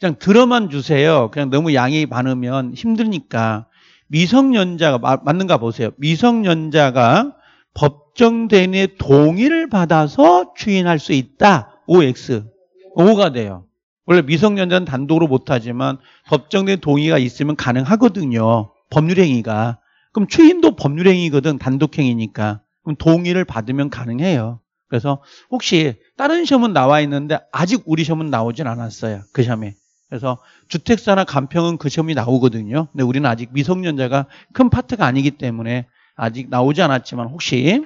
그냥 들어만 주세요. 그냥 너무 양이 많으면 힘드니까. 미성년자가, 맞는가 보세요. 미성년자가 법정대인의 동의를 받아서 추인할 수 있다. 5X. 5가 돼요. 원래 미성년자는 단독으로 못하지만 법정된 동의가 있으면 가능하거든요. 법률행위가. 그럼 추인도 법률행위거든. 단독행위니까. 그럼 동의를 받으면 가능해요. 그래서 혹시 다른 시험은 나와 있는데 아직 우리 시험은 나오진 않았어요. 그 시험에. 그래서 주택사나 간평은 그 시험이 나오거든요. 근데 우리는 아직 미성년자가 큰 파트가 아니기 때문에 아직 나오지 않았지만 혹시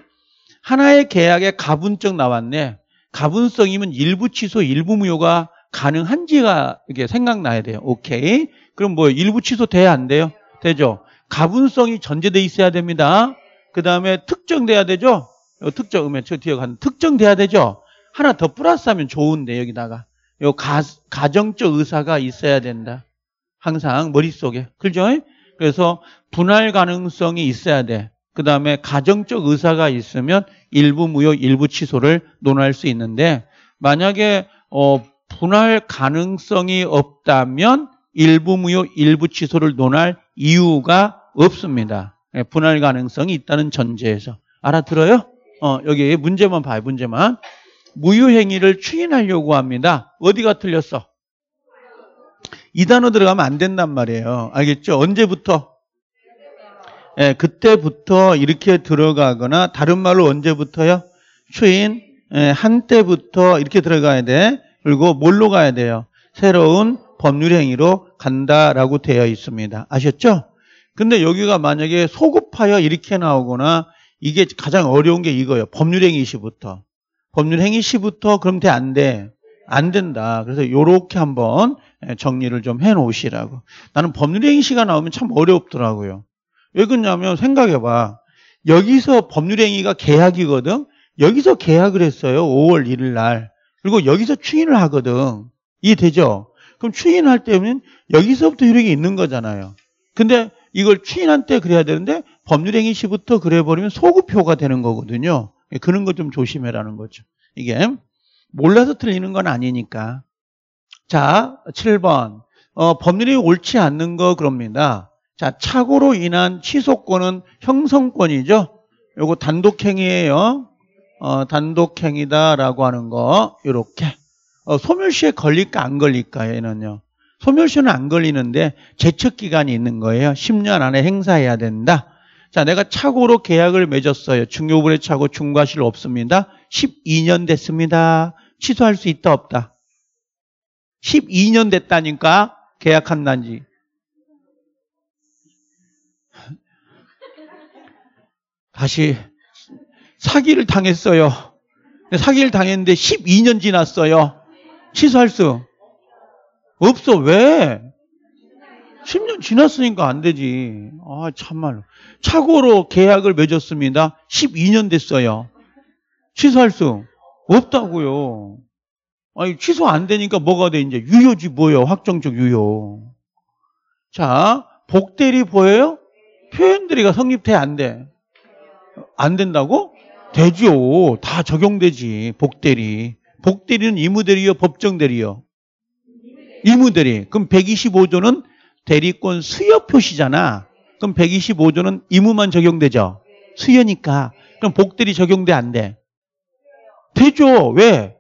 하나의 계약에 가분증 나왔네. 가분성이면 일부 취소, 일부 무효가 가능한지가 이게 생각나야 돼요. 오케이. 그럼 뭐 일부 취소 돼야 안 돼요? 되죠. 가분성이 전제돼 있어야 됩니다. 그 다음에 특정돼야 되죠. 특정 음에 저 뒤에 가는 특정돼야 되죠. 하나 더 플러스하면 좋은데 여기다가 요 가, 가정적 의사가 있어야 된다. 항상 머릿속에 그죠? 그래서 분할 가능성이 있어야 돼. 그 다음에 가정적 의사가 있으면 일부 무효, 일부 취소를 논할 수 있는데 만약에 어, 분할 가능성이 없다면 일부 무효, 일부 취소를 논할 이유가 없습니다. 예, 분할 가능성이 있다는 전제에서 알아들어요? 어, 여기 문제만 봐요, 문제만. 무효 행위를 추인하려고 합니다. 어디가 틀렸어? 이 단어 들어가면 안 된단 말이에요. 알겠죠? 언제부터? 예, 그때부터 이렇게 들어가거나 다른 말로 언제부터요? 추인 예, 한때부터 이렇게 들어가야 돼. 그리고 뭘로 가야 돼요? 새로운 법률 행위로 간다라고 되어 있습니다. 아셨죠? 근데 여기가 만약에 소급하여 이렇게 나오거나 이게 가장 어려운 게 이거예요. 법률 행위 시부터. 법률 행위 시부터 그럼 돼안 돼. 안 된다. 그래서 요렇게 한번 예, 정리를 좀 해 놓으시라고. 나는 법률 행위 시가 나오면 참 어렵더라고요. 왜 그러냐면 생각해봐. 여기서 법률행위가 계약이거든. 여기서 계약을 했어요. 5월 1일 날. 그리고 여기서 추인을 하거든. 이해되죠? 그럼 추인할 때는 여기서부터 효력이 있는 거잖아요. 근데 이걸 추인한 때 그래야 되는데 법률행위 시부터 그래버리면 소급효가 되는 거거든요. 예, 그런 거 좀 조심해라는 거죠. 이게 몰라서 틀리는 건 아니니까. 자, 7번. 어, 법률이 옳지 않는 거 그럽니다. 자, 착오로 인한 취소권은 형성권이죠. 요거 단독행위예요. 어, 단독행위다라고 하는 거 이렇게 어, 소멸시에 걸릴까 안 걸릴까 얘는요. 소멸시는 안 걸리는데 제척 기간이 있는 거예요. 10년 안에 행사해야 된다. 자, 내가 착오로 계약을 맺었어요. 중요분의 착오 중과실 없습니다. 12년 됐습니다. 취소할 수 있다 없다. 12년 됐다니까 계약한단지 다시 사기를 당했어요. 사기를 당했는데 12년 지났어요. 취소할 수 없어. 왜? 10년 지났으니까 안 되지. 아, 참말로. 착오로 계약을 맺었습니다. 12년 됐어요. 취소할 수 없다고요. 아니, 취소 안 되니까 뭐가 돼? 이제 유효지 뭐예요? 확정적 유효. 자, 복대리 보여요? 표현들이가 성립돼 안 돼. 안 된다고? 되죠. 다 적용되지. 복대리. 복대리는 이무대리요, 법정대리요. 이무대리. 그럼 125조는 대리권 수여 표시잖아. 그럼 125조는 이무만 적용되죠. 수여니까. 그럼 복대리 적용돼 안 돼? 되죠. 왜?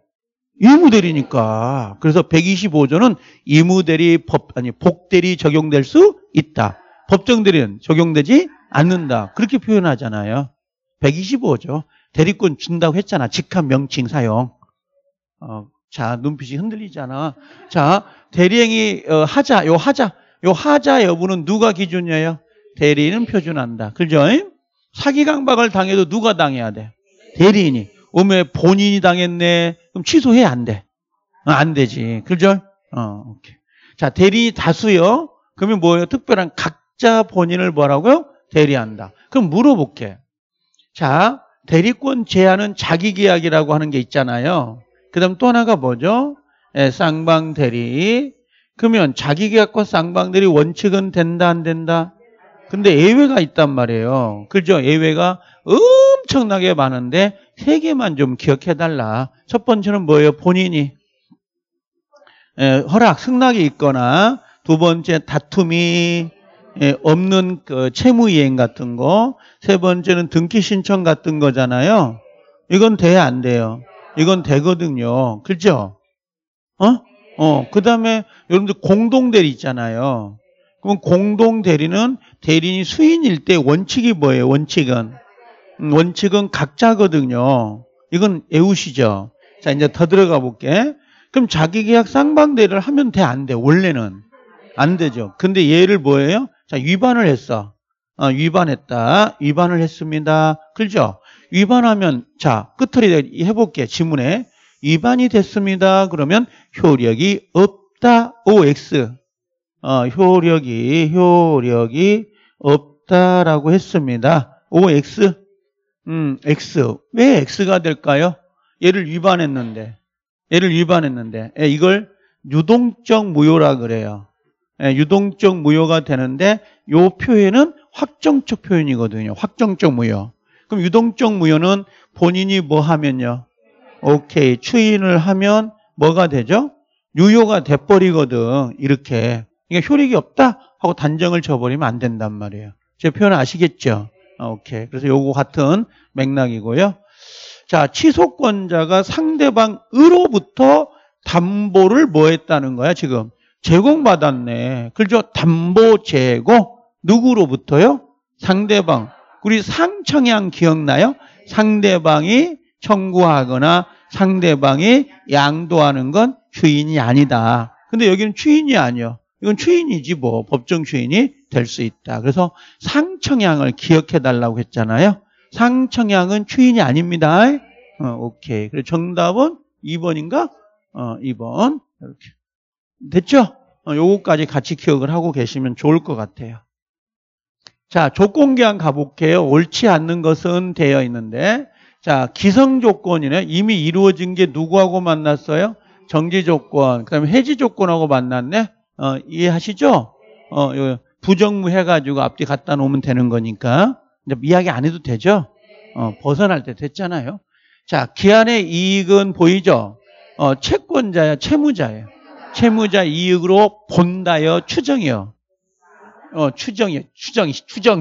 이무대리니까. 그래서 125조는 이무대리 법 아니 복대리 적용될 수 있다. 법정대리는 적용되지 않는다. 그렇게 표현하잖아요. 125죠. 대리권 준다고 했잖아. 직함 명칭 사용. 어, 자, 눈빛이 흔들리잖아. 자, 대리행위 어, 하자. 요 하자. 요 하자 여부는 누가 기준이에요? 대리인은 표준한다. 그죠? 사기 강박을 당해도 누가 당해야 돼? 대리인이. 오에 본인이 당했네. 그럼 취소해 야안 돼. 어, 안 되지. 그죠? 어, 오케이. 자, 대리 다수요. 그러면 뭐예요? 특별한 각자 본인을 뭐라고요? 대리한다. 그럼 물어볼게. 자, 대리권 제한은 자기 계약이라고 하는 게 있잖아요. 그다음 또 하나가 뭐죠? 예, 쌍방 대리. 그러면 자기 계약과 쌍방 대리 원칙은 된다 안 된다? 근데 예외가 있단 말이에요. 그죠? 예외가 엄청나게 많은데 세 개만 좀 기억해 달라. 첫 번째는 뭐예요? 본인이 예, 허락 승낙이 있거나 두 번째 다툼이 예, 없는 그 채무이행 같은 거. 세 번째는 등기 신청 같은 거잖아요. 이건 돼, 안 돼요? 이건 되거든요. 그죠? 어? 어, 그 다음에 여러분들 공동대리 있잖아요. 그럼 공동대리는 대리인이 수인일 때 원칙이 뭐예요? 원칙은? 음, 원칙은 각자거든요. 이건 애우시죠 자, 이제 더 들어가 볼게. 그럼 자기계약 쌍방대를 하면 돼, 안 돼? 원래는. 안 되죠. 근데 얘를 뭐예요? 자, 위반을 했어. 어, 위반했다. 위반을 했습니다. 그죠? 위반하면 자, 끝을 해볼게. 지문에. 위반이 됐습니다. 그러면 효력이 없다. OX. 어, 효력이, 효력이 없다라고 했습니다. OX. 음, X. 왜 X가 될까요? 얘를 위반했는데. 얘를 위반했는데. 예, 이걸 유동적 무효라 그래요. 예, 유동적 무효가 되는데 이 표현은 확정적 표현이거든요. 확정적 무효. 그럼 유동적 무효는 본인이 뭐 하면요? 오케이. 추인을 하면 뭐가 되죠? 유효가 돼버리거든. 이렇게. 그러니까 효력이 없다 하고 단정을 쳐버리면 안 된단 말이에요. 제 표현 아시겠죠? 아, 오케이. 그래서 요거 같은 맥락이고요. 자, 취소권자가 상대방으로부터 담보를 뭐 했다는 거야, 지금? 제공받았네. 그죠? 담보 제공. 누구로부터요? 상대방. 우리 상청양 기억나요? 상대방이 청구하거나 상대방이 양도하는 건 주인이 아니다. 근데 여기는 주인이 아니요. 이건 주인이지 뭐 법정 주인이 될 수 있다. 그래서 상청양을 기억해 달라고 했잖아요. 상청양은 주인이 아닙니다. 어, 오케이. 그래 정답은 2번인가? 어, 2번. 이렇게. 됐죠? 어, 요거까지 같이 기억을 하고 계시면 좋을 것 같아요. 자, 조건기한 가볼게요. 옳지 않는 것은 되어 있는데 자, 기성 조건이네. 이미 이루어진 게 누구하고 만났어요? 정지 조건, 그다음에 해지 조건하고 만났네. 어, 이해하시죠? 어, 부정무 해가지고 앞뒤 갖다 놓으면 되는 거니까 이제 이야기 안 해도 되죠? 어, 벗어날 때 됐잖아요. 자, 기한의 이익은 보이죠? 어, 채권자야, 채무자예 채무자 이익으로 본다요, 추정이요. 어, 추정이요. 추정, 추정.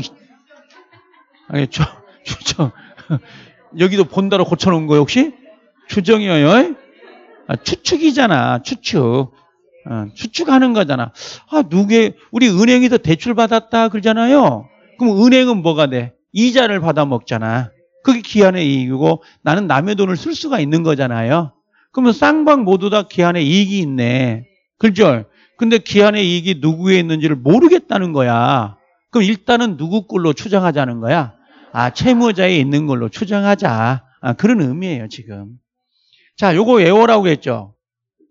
알겠죠? 추정. 여기도 본다로 고쳐놓은 거예요, 혹시? 추정이에요. 아, 추측이잖아, 추측. 아, 추측하는 거잖아. 아, 누구 우리 은행에서 대출 받았다, 그러잖아요. 그럼 은행은 뭐가 돼? 이자를 받아먹잖아. 그게 기한의 이익이고, 나는 남의 돈을 쓸 수가 있는 거잖아요. 그러면 쌍방 모두 다 기한에 이익이 있네. 그죠? 근데 기한의 이익이 누구에 있는지를 모르겠다는 거야. 그럼 일단은 누구 걸로 추정하자는 거야? 아, 채무자에 있는 걸로 추정하자. 아, 그런 의미예요, 지금. 자, 요거 외워라고 했죠?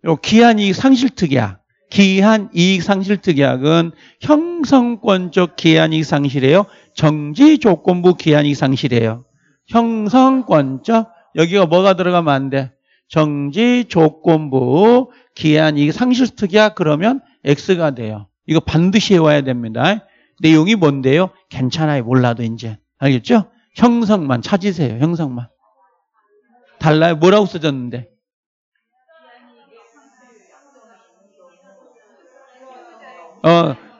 요 기한 이익 상실특약. 기한 이익 상실특약은 형성권적 기한 이익 상실이에요. 정지 조건부 기한 이익 상실이에요. 형성권적 여기가 뭐가 들어가면 안 돼? 정지, 조건부, 기한, 이게 상실특이야 그러면 X가 돼요. 이거 반드시 해와야 됩니다. 내용이 뭔데요? 괜찮아요. 몰라도 이제. 알겠죠? 형성만 찾으세요. 형성만. 달라요. 뭐라고 써졌는데? 어,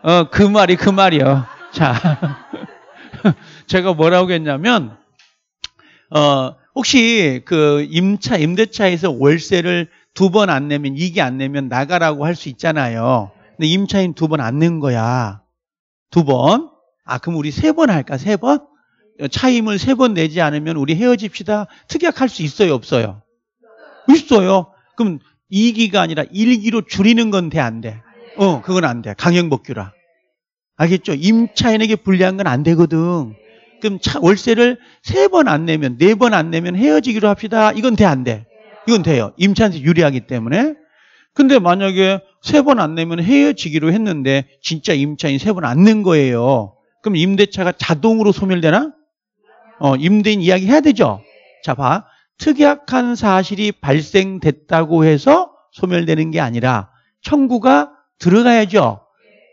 어, 그 말이 그 말이요. 자, 제가 뭐라고 했냐면, 어, 혹시 그 임차 임대차에서 월세를 두 번 안 내면 이게 안 내면 나가라고 할 수 있잖아요. 근데 임차인 두 번 안 낸 거야. 두 번. 아 그럼 우리 세 번 할까? 세 번? 차임을 세 번 내지 않으면 우리 헤어집시다. 특약할 수 있어요, 없어요? 있어요. 그럼 2기가 아니라 1기로 줄이는 건 돼, 안 돼? 어, 그건 안 돼. 강행복규라. 알겠죠? 임차인에게 불리한 건 안 되거든. 되게끔 월세를 세 번 안 내면 네 번 안 내면 헤어지기로 합시다. 이건 돼 안 돼? 이건 돼요. 임차인세 유리하기 때문에. 근데 만약에 세 번 안 내면 헤어지기로 했는데 진짜 임차인 세번 안 낸 거예요. 그럼 임대차가 자동으로 소멸되나? 어, 임대인 이야기 해야 되죠. 자, 봐. 특약한 사실이 발생됐다고 해서 소멸되는 게 아니라 청구가 들어가야죠.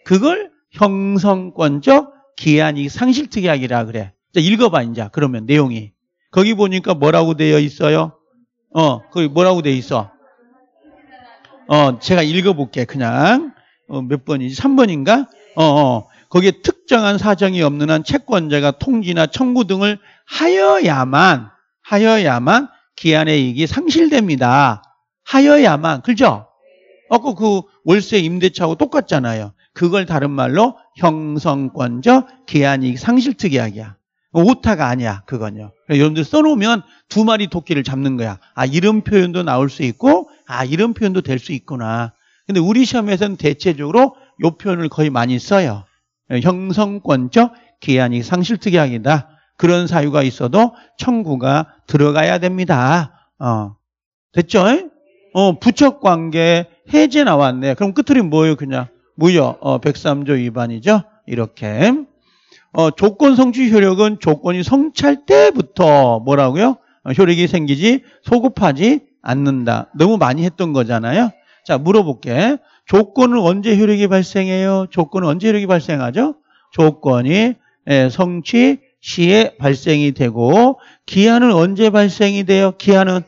그걸 형성권적 기한이 상실특약이라 그래. 자, 읽어봐, 이제. 그러면 내용이. 거기 보니까 뭐라고 되어 있어요? 어, 거기 뭐라고 되어 있어? 어, 제가 읽어볼게, 그냥. 어, 몇 번이지? 3번인가? 어, 어. 거기에 특정한 사정이 없는 한 채권자가 통지나 청구 등을 하여야만, 하여야만 기한의 이익이 상실됩니다. 하여야만, 그죠? 아까 그 월세 임대차하고 똑같잖아요. 그걸 다른 말로 형성권적 기한이익 상실특이하기야. 오타가 아니야, 그건요. 여러분들 써놓으면 두 마리 토끼를 잡는 거야. 아, 이런 표현도 나올 수 있고, 아, 이런 표현도 될 수 있구나. 근데 우리 시험에서는 대체적으로 요 표현을 거의 많이 써요. 형성권적 기한이 상실특약이다. 그런 사유가 있어도 청구가 들어가야 됩니다. 어. 됐죠? 어, 부척관계 해제 나왔네. 그럼 끝으로 뭐예요, 그냥? 뭐효 어, 103조 위반이죠? 이렇게. 어, 조건 성취 효력은 조건이 성찰 때부터 뭐라고요? 어, 효력이 생기지 소급하지 않는다. 너무 많이 했던 거잖아요. 자, 물어볼게. 조건은 언제 효력이 발생해요? 조건은 언제 효력이 발생하죠? 조건이 예, 성취 시에 발생이 되고 기한은 언제 발생이 돼요? 기한은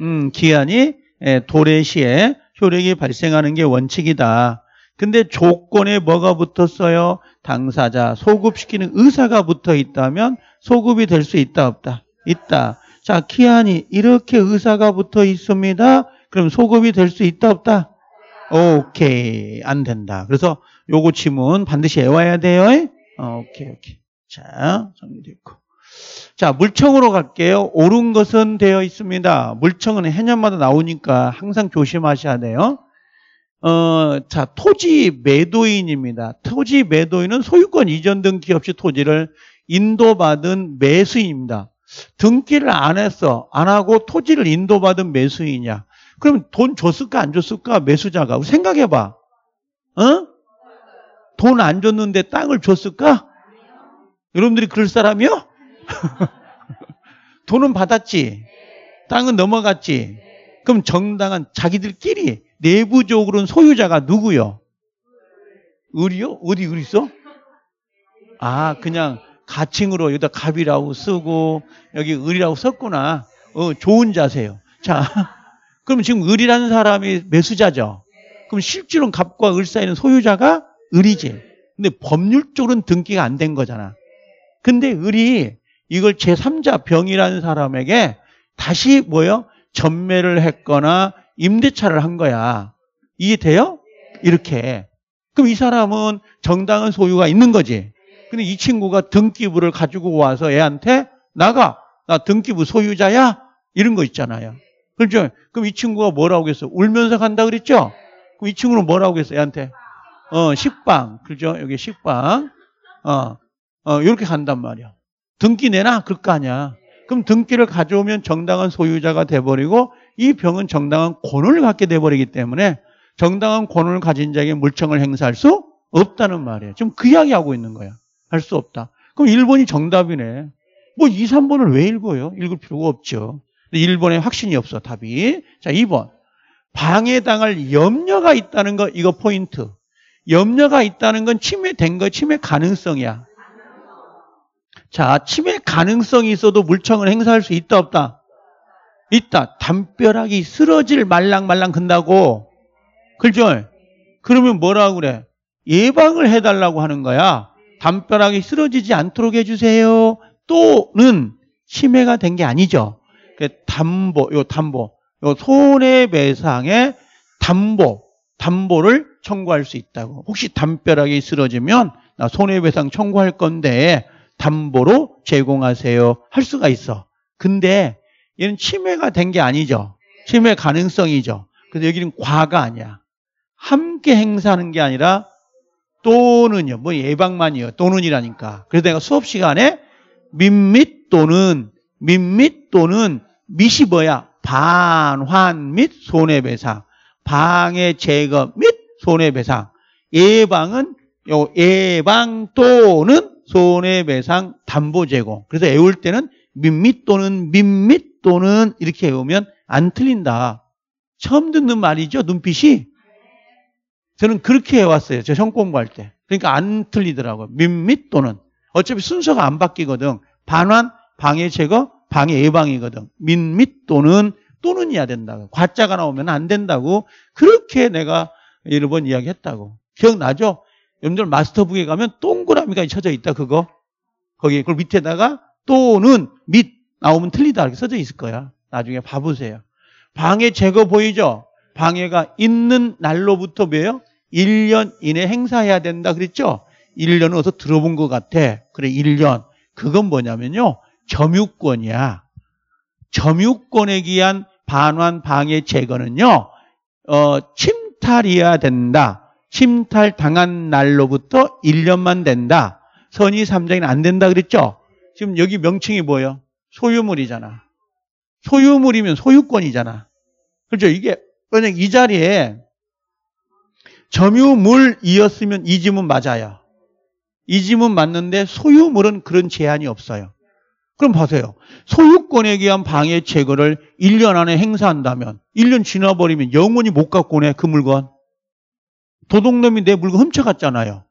음, 기한이 예, 도래 시에 효력이 발생하는 게 원칙이다. 근데 조건에 뭐가 붙었어요? 당사자, 소급시키는 의사가 붙어 있다면 소급이 될 수 있다 없다? 있다. 자, 키안이 이렇게 의사가 붙어 있습니다. 그럼 소급이 될 수 있다 없다? 오케이. 안 된다. 그래서 요거 지문 반드시 외워야 돼요. 오케이, 오케이. 자, 정리됐고. 자, 물청으로 갈게요. 옳은 것은 되어 있습니다. 물청은 해년마다 나오니까 항상 조심하셔야 돼요. 어, 자, 토지 매도인입니다. 토지 매도인은 소유권 이전 등기 없이 토지를 인도받은 매수인입니다. 등기를 안 했어. 안 하고 토지를 인도받은 매수인이야. 그럼 돈 줬을까 안 줬을까 매수자가 생각해 봐. 어? 돈안 줬는데 땅을 줬을까? 여러분들이 그럴 사람이요? 돈은 받았지. 땅은 넘어갔지. 그럼 정당한 자기들끼리 내부적으로는 소유자가 누구요? 을이요? 어디 을 있어? 아, 그냥 가칭으로 여기다 갑이라고 쓰고 여기 을이라고 썼구나. 어, 좋은 자세요. 자, 그럼 지금 을이라는 사람이 매수자죠. 그럼 실제로는 갑과 을 사이는 소유자가 을이지. 근데 법률적으로는 등기가 안 된 거잖아. 근데 을이 이걸 제3자 병이라는 사람에게 다시 뭐요? 전매를 했거나 임대차를 한 거야. 이해돼요? 이렇게. 그럼 이 사람은 정당한 소유가 있는 거지. 근데 이 친구가 등기부를 가지고 와서 애한테 나가. 나 등기부 소유자야. 이런 거 있잖아요. 그렇죠? 그럼 이 친구가 뭐라고 했어? 울면서 간다 그랬죠? 그럼 이 친구는 뭐라고 했어? 애한테. 어, 식빵. 그죠? 여기 식빵. 어, 어, 이렇게 간단 말이야. 등기 내놔? 그럴 거 아니야. 그럼 등기를 가져오면 정당한 소유자가 돼버리고 이 병은 정당한 권한을 갖게 돼버리기 때문에 정당한 권한을 가진 자에게 물청을 행사할 수 없다는 말이에요. 지금 그 이야기하고 있는 거야. 할 수 없다. 그럼 1번이 정답이네. 뭐 2, 3번을 왜 읽어요? 읽을 필요가 없죠. 근데 1번에 확신이 없어, 답이. 자, 2번. 방해당할 염려가 있다는 거, 이거 포인트. 염려가 있다는 건 침해된 거, 침해 가능성이야. 자, 침해 가능성이 있어도 물청을 행사할 수 있다, 없다? 있다. 담벼락이 쓰러질 말랑말랑 큰다고. 그죠? 그러면 뭐라고 그래? 예방을 해달라고 하는 거야. 담벼락이 쓰러지지 않도록 해주세요. 또는 침해가 된 게 아니죠. 그 담보, 요 담보, 요 손해배상의 담보, 담보를 청구할 수 있다고. 혹시 담벼락이 쓰러지면 나 손해배상 청구할 건데 담보로 제공하세요. 할 수가 있어. 근데 얘는 침해가 된 게 아니죠. 침해 가능성이죠. 그래서 여기는 과가 아니야. 함께 행사하는 게 아니라 또는요. 뭐 예방만이요. 또는이라니까. 그래서 내가 수업 시간에 밋밋 또는 밋밋 또는 밑이 뭐야? 반환 및 손해배상, 방해 제거 및 손해배상, 예방은 요 예방 또는 손해배상 담보 제공. 그래서 애울 때는 밋밋 또는 밋밋 또는 이렇게 외우면 안 틀린다. 처음 듣는 말이죠, 눈빛이. 저는 그렇게 해왔어요. 저형 공부할 때. 그러니까 안 틀리더라고요. 밋밋 또는. 어차피 순서가 안 바뀌거든. 반환, 방해 제거, 방해 예방이거든. 밋밋 또는, 또는 이야 된다고. 과자가 나오면 안 된다고. 그렇게 내가 여러 번 이야기 했다고. 기억나죠? 여러분들 마스터북에 가면 동그라미가 쳐져 있다, 그거. 거기, 그걸 밑에다가 또는, 밑, 나오면 틀리다 이렇게 써져 있을 거야. 나중에 봐보세요. 방해 제거 보이죠? 방해가 있는 날로부터 뭐예요? 1년 이내 행사해야 된다 그랬죠? 1년은 어서 들어본 것 같아. 그래, 1년. 그건 뭐냐면요. 점유권이야. 점유권에 기한 반환 방해 제거는요. 어, 침탈이어야 된다. 침탈 당한 날로부터 1년만 된다. 선의 3장이안 된다 그랬죠? 지금 여기 명칭이 뭐예요? 소유물이잖아. 소유물이면 소유권이잖아. 그렇죠? 이게 만약 이 자리에 점유물이었으면 이 지문 맞아요. 이 지문 맞는데 소유물은 그런 제한이 없어요. 그럼 보세요. 소유권에 대한 방해 제거를 1년 안에 행사한다면 1년 지나버리면 영원히 못 갖고 오네 그 물건. 도둑놈이 내 물건 훔쳐갔잖아요.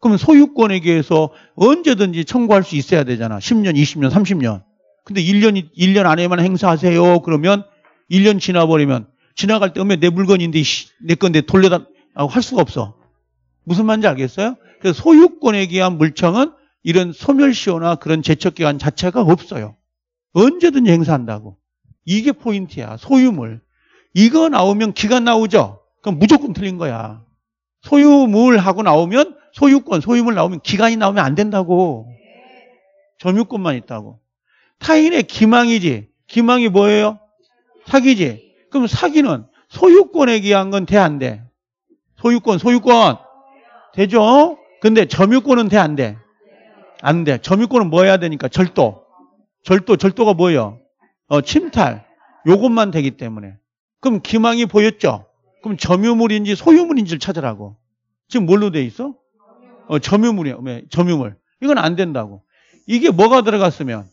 그러면 소유권에 대해서 언제든지 청구할 수 있어야 되잖아. 10년, 20년, 30년. 근데 1년, 1년 안에만 행사하세요. 그러면 1년 지나버리면 지나갈 때 오면 내 물건인데 내 건데 돌려다 아, 할 수가 없어. 무슨 말인지 알겠어요? 그래서 소유권에 기한 물청은 이런 소멸시효나 그런 제척기간 자체가 없어요. 언제든지 행사한다고. 이게 포인트야. 소유물. 이거 나오면 기간 나오죠? 그럼 무조건 틀린 거야. 소유물 하고 나오면 소유권, 소유물 나오면 기간이 나오면 안 된다고. 점유권만 있다고. 타인의 기망이지. 기망이 뭐예요? 사기지. 그럼 사기는 소유권에 기한 건 돼, 안 돼? 소유권, 소유권. 되죠? 근데 점유권은 돼, 안 돼? 안 돼. 점유권은 뭐 해야 되니까? 절도. 절도, 절도가 뭐예요? 어, 침탈. 요것만 되기 때문에. 그럼 기망이 보였죠? 그럼 점유물인지 소유물인지를 찾으라고. 지금 뭘로 돼 있어? 어, 점유물이야. 왜? 네, 점유물. 이건 안 된다고. 이게 뭐가 들어갔으면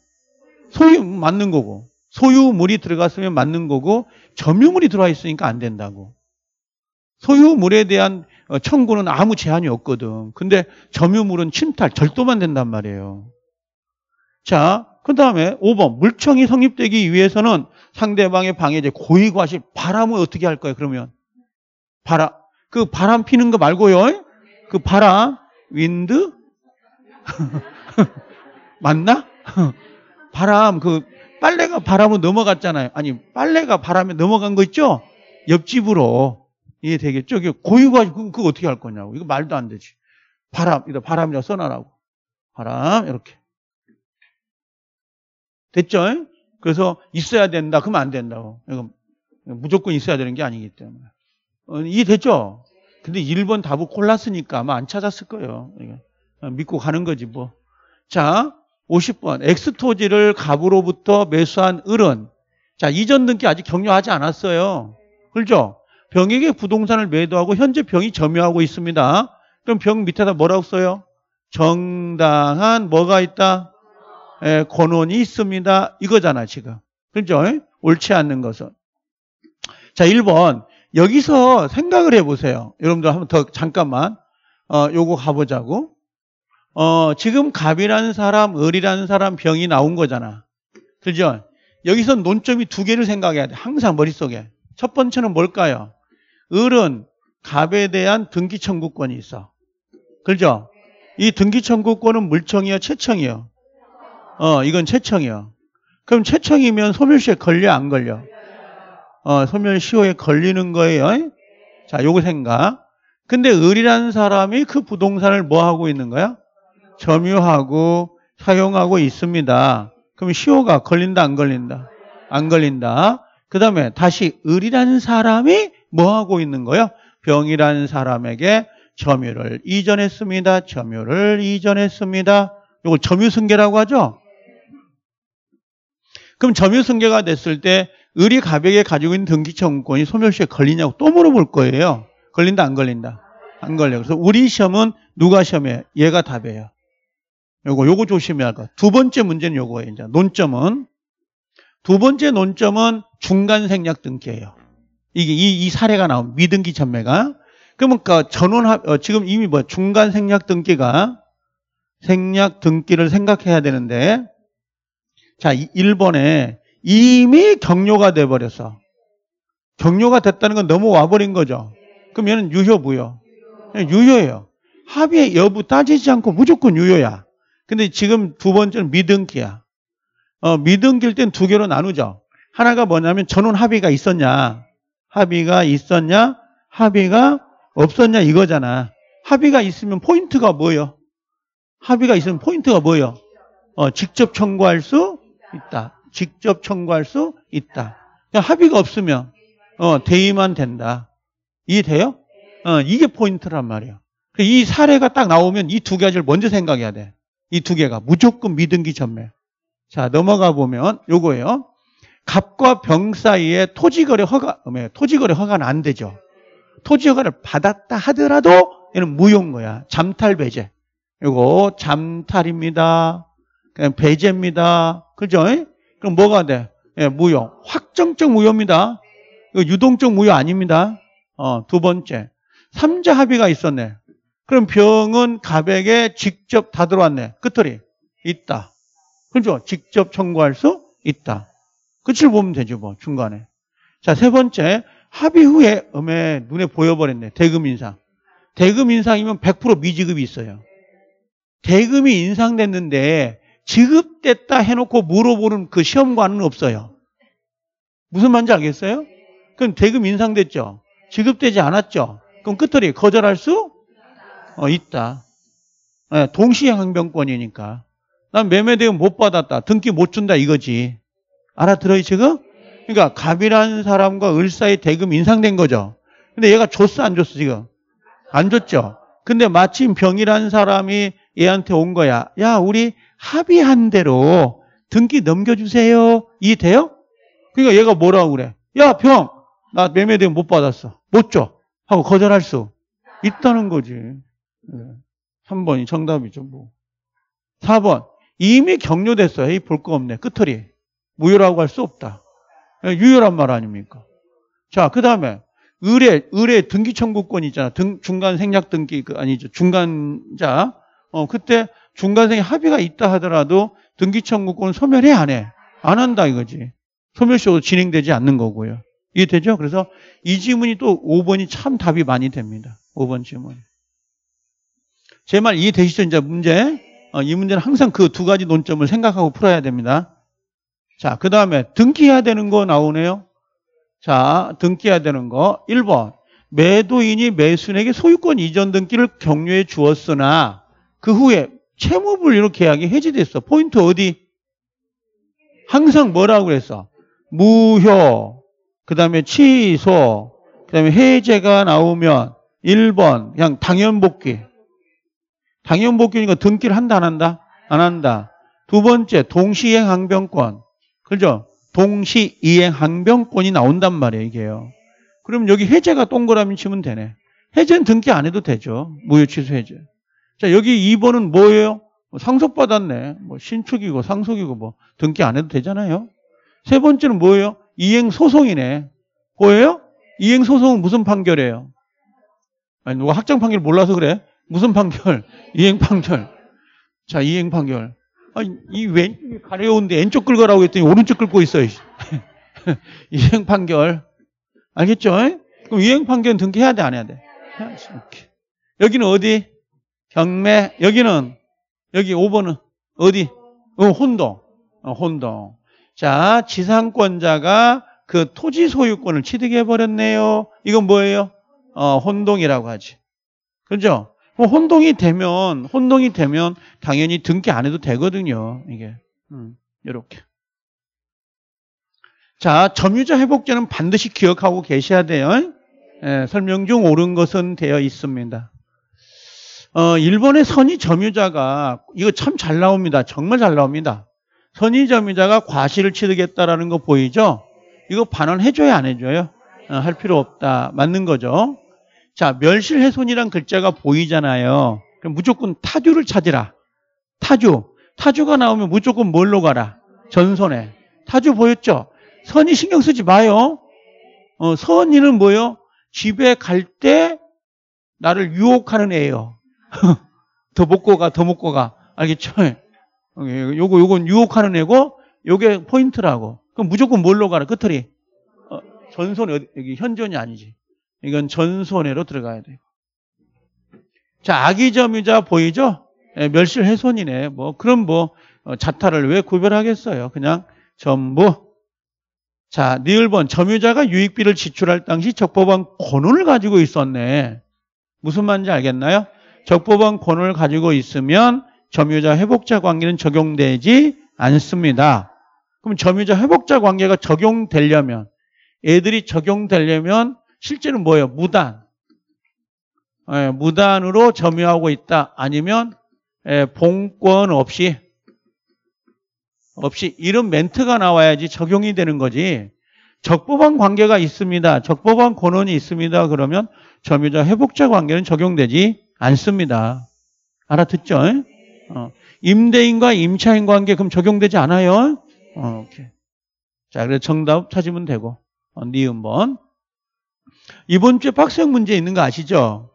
소유 맞는 거고 소유물이 들어갔으면 맞는 거고 점유물이 들어와 있으니까 안 된다고. 소유물에 대한 어, 청구는 아무 제한이 없거든. 근데 점유물은 침탈, 절도만 된단 말이에요. 자, 그 다음에 5번 물청이 성립되기 위해서는 상대방의 방해제 고의과실 바람을 어떻게 할 거예요? 그러면 바람 그 바람 피는 거 말고요. 그 바람 윈드 맞나? 바람 그 빨래가 바람으로 넘어갔잖아요. 아니 빨래가 바람에 넘어간 거 있죠? 옆집으로 이해 되겠죠? 이게 고유가 그거 어떻게 할 거냐고 이거 말도 안 되지. 바람 이거 바람이라 써놔라고 바람 이렇게 됐죠? 그래서 있어야 된다. 그러면 안 된다고. 이거 무조건 있어야 되는 게 아니기 때문에 어, 이해 됐죠? 근데 1번 답을 골랐으니까 아마 안 찾았을 거예요. 어, 믿고 가는 거지 뭐. 자, 50번. 엑스토지를 갑으로부터 매수한 을은 자, 이전 등기 아직 격려하지 않았어요. 그렇죠? 병에게 부동산을 매도하고 현재 병이 점유하고 있습니다. 그럼 병 밑에다 뭐라고 써요? 정당한 뭐가 있다? 예, 권원이 있습니다. 이거잖아, 지금. 그렇죠? 옳지 않는 것은. 자, 1번. 여기서 생각을 해보세요. 여러분들 한번 더 잠깐만, 어, 요거 가보자고. 어, 지금 갑이라는 사람, 을이라는 사람, 병이 나온 거잖아. 그죠? 여기서 논점이 두 개를 생각해야 돼. 항상 머릿속에. 첫 번째는 뭘까요? 을은 갑에 대한 등기 청구권이 있어. 그죠? 이 등기 청구권은 물청이요, 채청이요? 어, 이건 채청이요. 그럼 채청이면 소멸시효에 걸려 안 걸려? 어, 소멸시효에 걸리는 거예요. 자, 요거 생각. 근데 을이라는 사람이 그 부동산을 뭐 하고 있는 거야? 점유하고 사용하고 있습니다. 그럼 시효가 걸린다 안 걸린다? 안 걸린다. 그 다음에 다시 을이라는 사람이 뭐 하고 있는 거요? 예 병이라는 사람에게 점유를 이전했습니다. 점유를 이전했습니다. 이걸 점유승계라고 하죠? 그럼 점유승계가 됐을 때 을이 가백에 가지고 있는 등기청구권이 소멸시에 걸리냐고 또 물어볼 거예요. 걸린다 안 걸린다? 안 걸려요. 그래서 우리 시험은 누가 시험해? 얘가 답이에요. 요거 요거 조심해야 할 돼. 두 번째 문제는 요거예요. 이제 논점은 두 번째 논점은 중간 생략 등기예요. 이게 이, 이 사례가 나온 미등기 전매가 그러니까 전원 합 어, 지금 이미 뭐 중간 생략 등기가 생략 등기를 생각해야 되는데 자 1번에 이미 경료가 돼 버렸어. 경료가 됐다는 건 넘어와 버린 거죠. 그러면 유효 부요. 유효예요. 합의 여부 따지지 않고 무조건 유효야. 근데 지금 두 번째는 미등기야. 어, 미등기일 땐두 개로 나누죠. 하나가 뭐냐면 전원 합의가 있었냐. 합의가 있었냐. 합의가 없었냐 이거잖아. 합의가 있으면 포인트가 뭐예요? 합의가 있으면 포인트가 뭐예요? 어, 직접 청구할 수 있다. 직접 청구할 수 있다. 그러니까 합의가 없으면 어, 대의만 된다. 이해돼요? 어, 이게 포인트란 말이에요. 그러니까 이 사례가 딱 나오면 이 두 가지를 먼저 생각해야 돼. 이두 개가 무조건 미등기 전매. 자, 넘어가 보면 요거예요. 갑과 병 사이에 토지거래 허가, 어, 네, 토지거래 허가는 안 되죠. 토지허가를 받았다 하더라도 얘는 무효인 거야. 잠탈 배제. 요거 잠탈입니다. 그냥 배제입니다. 그죠? 그럼 뭐가 돼? 예, 무효. 확정적 무효입니다. 유동적 무효 아닙니다. 어, 두 번째. 삼자 합의가 있었네. 그럼 병은 갑에게 직접 다 들어왔네. 끝털이 있다. 그죠? 렇 직접 청구할 수 있다. 끝을 보면 되죠, 뭐 중간에. 자, 세 번째. 합의 후에 음에 눈에 보여버렸네. 대금 인상. 대금 인상이면 100% 미지급이 있어요. 대금이 인상됐는데 지급됐다 해놓고 물어보는 그 시험관은 없어요. 무슨 말인지 알겠어요? 그럼 대금 인상됐죠? 지급되지 않았죠? 그럼 끝털이 거절할 수 어, 있다. 네, 예, 동시 항변권이니까. 난 매매 대금 못 받았다. 등기 못 준다 이거지. 알아들어요 지금? 그러니까 갑이라는 사람과 을사의 대금 인상된 거죠. 근데 얘가 줬어 안 줬어 지금? 안 줬죠. 근데 마침 병이라는 사람이 얘한테 온 거야. 야 우리 합의한 대로 등기 넘겨주세요. 이해 돼요? 그러니까 얘가 뭐라고 그래? 야 병! 나 매매 대금 못 받았어. 못 줘. 하고 거절할 수 있다는 거지. 3번이 예. 정답이죠, 뭐. 4번. 이미 격려됐어요. 이볼 거 없네. 끝털이. 무효라고 할 수 없다. 예, 유효란 말 아닙니까? 자, 그 다음에, 의뢰, 의뢰 등기 청구권 있잖아. 등, 중간 생략 등기, 그, 아니죠. 중간자. 어, 그때 중간생의 합의가 있다 하더라도 등기 청구권 소멸해, 안 해? 안 한다 이거지. 소멸시효도 진행되지 않는 거고요. 이해되죠? 그래서 이 질문이 또 5번이 참 답이 많이 됩니다. 5번 질문. 제말 이해되시죠? 이제 문제. 어, 이 문제는 항상 그 두 가지 논점을 생각하고 풀어야 됩니다. 자, 그 다음에 등기해야 되는 거 나오네요. 자, 등기해야 되는 거. 1번. 매도인이 매수인에게 소유권 이전 등기를 격려해 주었으나 그 후에 채무불리로 계약이 해지됐어. 포인트 어디? 항상 뭐라고 그랬어? 무효, 그 다음에 취소, 그 다음에 해제가 나오면 1번 그냥 당연복귀. 당연 복귀니까 등기를 한다 안 한다? 안 한다. 두 번째 동시이행 항변권. 그죠? 동시이행 항변권이 나온단 말이에요. 이게요. 그럼 여기 해제가 동그라미 치면 되네. 해제는 등기 안 해도 되죠. 무효 취소 해제. 자 여기 2번은 뭐예요? 뭐 상속받았네. 뭐 신축이고 상속이고 뭐 등기 안 해도 되잖아요. 세 번째는 뭐예요? 이행 소송이네. 뭐예요? 이행 소송은 무슨 판결이에요? 아니 누가 확정 판결 몰라서 그래? 무슨 판결? 이행 판결. 자, 이행 판결. 아니, 이 왼쪽이 가려운데 왼쪽 긁어라고 했더니 오른쪽 긁고 있어요. 이행 판결. 알겠죠? 그럼 이행 판결 등기해야 돼, 안 해야 돼? 오케이. 여기는 어디? 경매. 여기는? 여기 5번은? 어디? 어, 혼동. 어, 혼동. 자, 지상권자가 그 토지 소유권을 취득해 버렸네요. 이건 뭐예요? 어, 혼동이라고 하지. 그죠? 뭐 혼동이 되면 혼동이 되면 당연히 등기 안 해도 되거든요. 이게 음, 이렇게. 자 점유자 회복제는 반드시 기억하고 계셔야 돼요. 예, 설명 중 옳은 것은 되어 있습니다. 어, 일본의 선의 점유자가 이거 참 잘 나옵니다. 정말 잘 나옵니다. 선의 점유자가 과실을 치르겠다라는 거 보이죠? 이거 반환해줘야 안 해줘요? 어, 할 필요 없다. 맞는 거죠. 자, 멸실훼손이란 글자가 보이잖아요. 그럼 무조건 타주를 찾으라. 타주. 타주가 나오면 무조건 뭘로 가라? 전선에. 타주 보였죠? 선이 신경 쓰지 마요. 어, 선이는 뭐예요? 집에 갈 때 나를 유혹하는 애예요. 더 먹고 가, 더 먹고 가. 알겠죠? 예, 요거, 요건 유혹하는 애고, 요게 포인트라고. 그럼 무조건 뭘로 가라? 끝털이. 어, 전선이 어디, 여기 현존이 아니지. 이건 전손해로 들어가야 되고. 자, 악의점이자 보이죠? 네, 예, 멸실훼손이네. 뭐 그럼 뭐 어, 자타를 왜 구별하겠어요? 그냥 전부. 자, 니을번 점유자가 유익비를 지출할 당시 적법한 권한을 가지고 있었네. 무슨 말인지 알겠나요? 적법한 권한을 가지고 있으면 점유자 회복자 관계는 적용되지 않습니다. 그럼 점유자 회복자 관계가 적용되려면 애들이 적용되려면 실제는 뭐예요? 무단. 예, 무단으로 점유하고 있다. 아니면 예, 본권 없이 없이 이런 멘트가 나와야지 적용이 되는 거지. 적법한 관계가 있습니다. 적법한 권원이 있습니다. 그러면 점유자 회복자 관계는 적용되지 않습니다. 알아듣죠? 예? 어. 임대인과 임차인 관계 그럼 적용되지 않아요? 어, 오케이. 자, 그래서 정답 찾으면 되고. 어, 니은 번. 이번 주에 박학형 문제 있는 거 아시죠?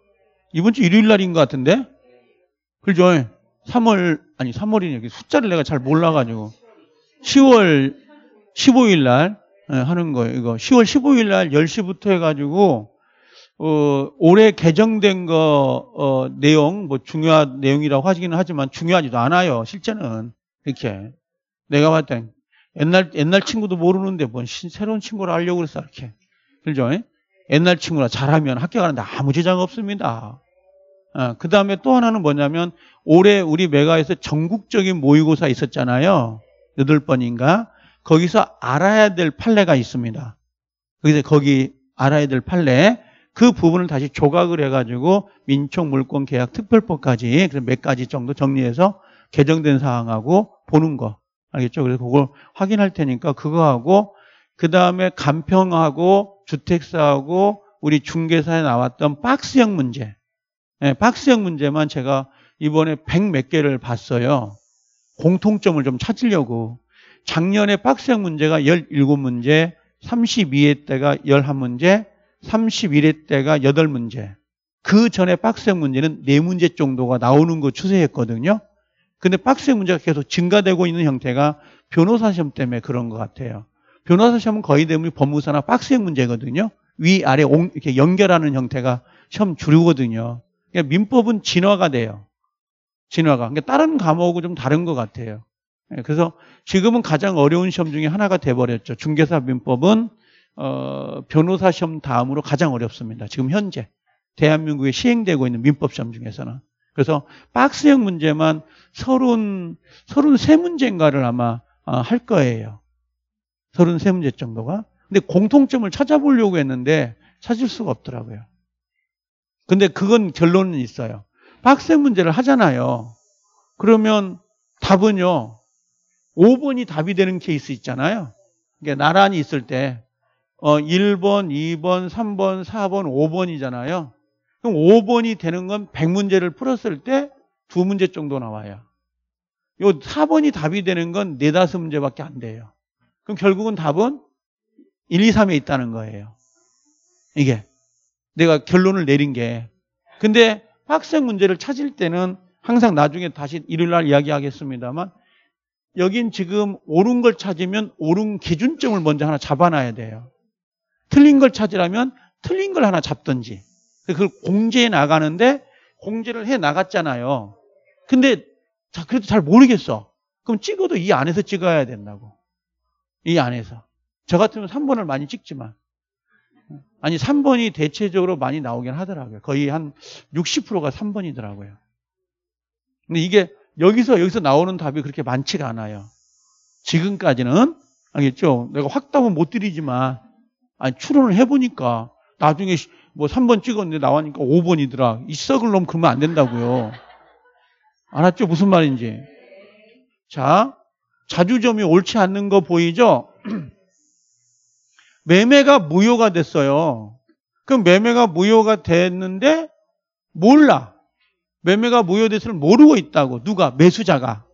이번 주 일요일 날인 것 같은데? 그죠? 3월, 아니, 3월이냐. 숫자를 내가 잘 몰라가지고. 10월 15일 날 예, 하는 거예요. 이거. 10월 15일 날 10시부터 해가지고, 어, 올해 개정된 거, 어, 내용, 뭐 중요한 내용이라고 하시기는 하지만 중요하지도 않아요. 실제는. 이렇게. 내가 봤을 땐 옛날, 옛날 친구도 모르는데 뭔 새로운 친구를 알려고 그랬어. 이렇게. 그죠? 옛날 친구나 잘하면 학교 가는데 아무 지장 없습니다. 아, 어, 그 다음에 또 하나는 뭐냐면 올해 우리 메가에서 전국적인 모의고사 있었잖아요. 여덟 번인가 거기서 알아야 될 판례가 있습니다. 거기서 거기 알아야 될 판례 그 부분을 다시 조각을 해가지고 민총물권계약특별법까지 몇 가지 정도 정리해서 개정된 사항하고 보는 거 알겠죠? 그래서 그걸 확인할 테니까 그거하고 그 다음에 간평하고 주택사하고 우리 중개사에 나왔던 박스형 문제 네, 박스형 문제만 제가 이번에 백 몇 개를 봤어요 공통점을 좀 찾으려고 작년에 박스형 문제가 17문제 32회 때가 11문제 31회 때가 8문제 그 전에 박스형 문제는 4문제 정도가 나오는 거 추세였거든요 근데 박스형 문제가 계속 증가되고 있는 형태가 변호사 시험 때문에 그런 것 같아요 변호사 시험은 거의 대부분 법무사나 박스형 문제거든요. 위, 아래 옹, 이렇게 연결하는 형태가 시험 줄이거든요. 그러니까 민법은 진화가 돼요. 진화가. 그러니까 다른 과목하고 좀 다른 것 같아요. 예, 그래서 지금은 가장 어려운 시험 중에 하나가 돼버렸죠. 중개사 민법은 어, 변호사 시험 다음으로 가장 어렵습니다. 지금 현재 대한민국에 시행되고 있는 민법 시험 중에서는. 그래서 박스형 문제만 서른 서른 세 문제인가를 아마 어, 할 거예요. 33문제 정도가. 근데 공통점을 찾아보려고 했는데 찾을 수가 없더라고요. 근데 그건 결론은 있어요. 학생 문제를 하잖아요. 그러면 답은요. 5번이 답이 되는 케이스 있잖아요. 그러니까 나란히 있을 때 어, 1번, 2번, 3번, 4번, 5번이잖아요. 그럼 5번이 되는 건 100문제를 풀었을 때 두 문제 정도 나와요. 요 4번이 답이 되는 건 4, 5 문제밖에 안 돼요. 그럼 결국은 답은 1, 2, 3에 있다는 거예요. 이게 내가 결론을 내린 게. 근데 학생 문제를 찾을 때는 항상 나중에 다시 일요일 날 이야기하겠습니다만 여긴 지금 옳은 걸 찾으면 옳은 기준점을 먼저 하나 잡아놔야 돼요. 틀린 걸 찾으려면 틀린 걸 하나 잡든지. 그걸 공제해 나가는데 공제를 해 나갔잖아요. 근데 자 그래도 잘 모르겠어. 그럼 찍어도 이 안에서 찍어야 된다고. 이 안에서. 저 같으면 3번을 많이 찍지만. 아니, 3번이 대체적으로 많이 나오긴 하더라고요. 거의 한 60%가 3번이더라고요. 근데 이게 여기서 여기서 나오는 답이 그렇게 많지가 않아요. 지금까지는 알겠죠? 내가 확답은 못 드리지만 아니 추론을 해보니까 나중에 뭐 3번 찍었는데 나왔니까 5번이더라. 이 썩을 놈 그러면 안 된다고요. 알았죠? 무슨 말인지. 자, 자주점이 옳지 않는 거 보이죠? 매매가 무효가 됐어요. 그럼 매매가 무효가 됐는데 몰라. 매매가 무효됐을 모르고 있다고. 누가? 매수자가.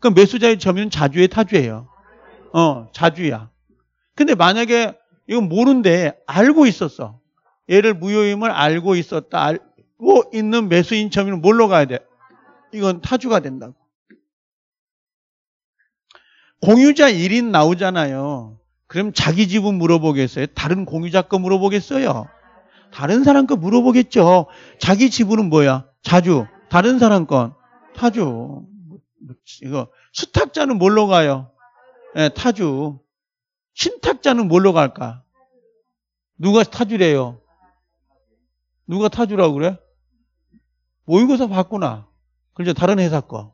그럼 매수자의 점유는 자주의 타주예요. 어, 자주야. 근데 만약에 이건 모른데 알고 있었어. 얘를 무효임을 알고 있었다. 알고 있는 매수인 점유는 뭘로 가야 돼? 이건 타주가 된다고. 공유자 1인 나오잖아요. 그럼 자기 집은 물어보겠어요? 다른 공유자 거 물어보겠어요? 다른 사람 거 물어보겠죠. 자기 집은 뭐야? 자주. 다른 사람 건 타주. 이거 수탁자는 뭘로 가요? 네, 타주. 신탁자는 뭘로 갈까? 누가 타주래요? 누가 타주라고 그래? 모의고사 봤구나. 그죠? 렇 다른 회사 거.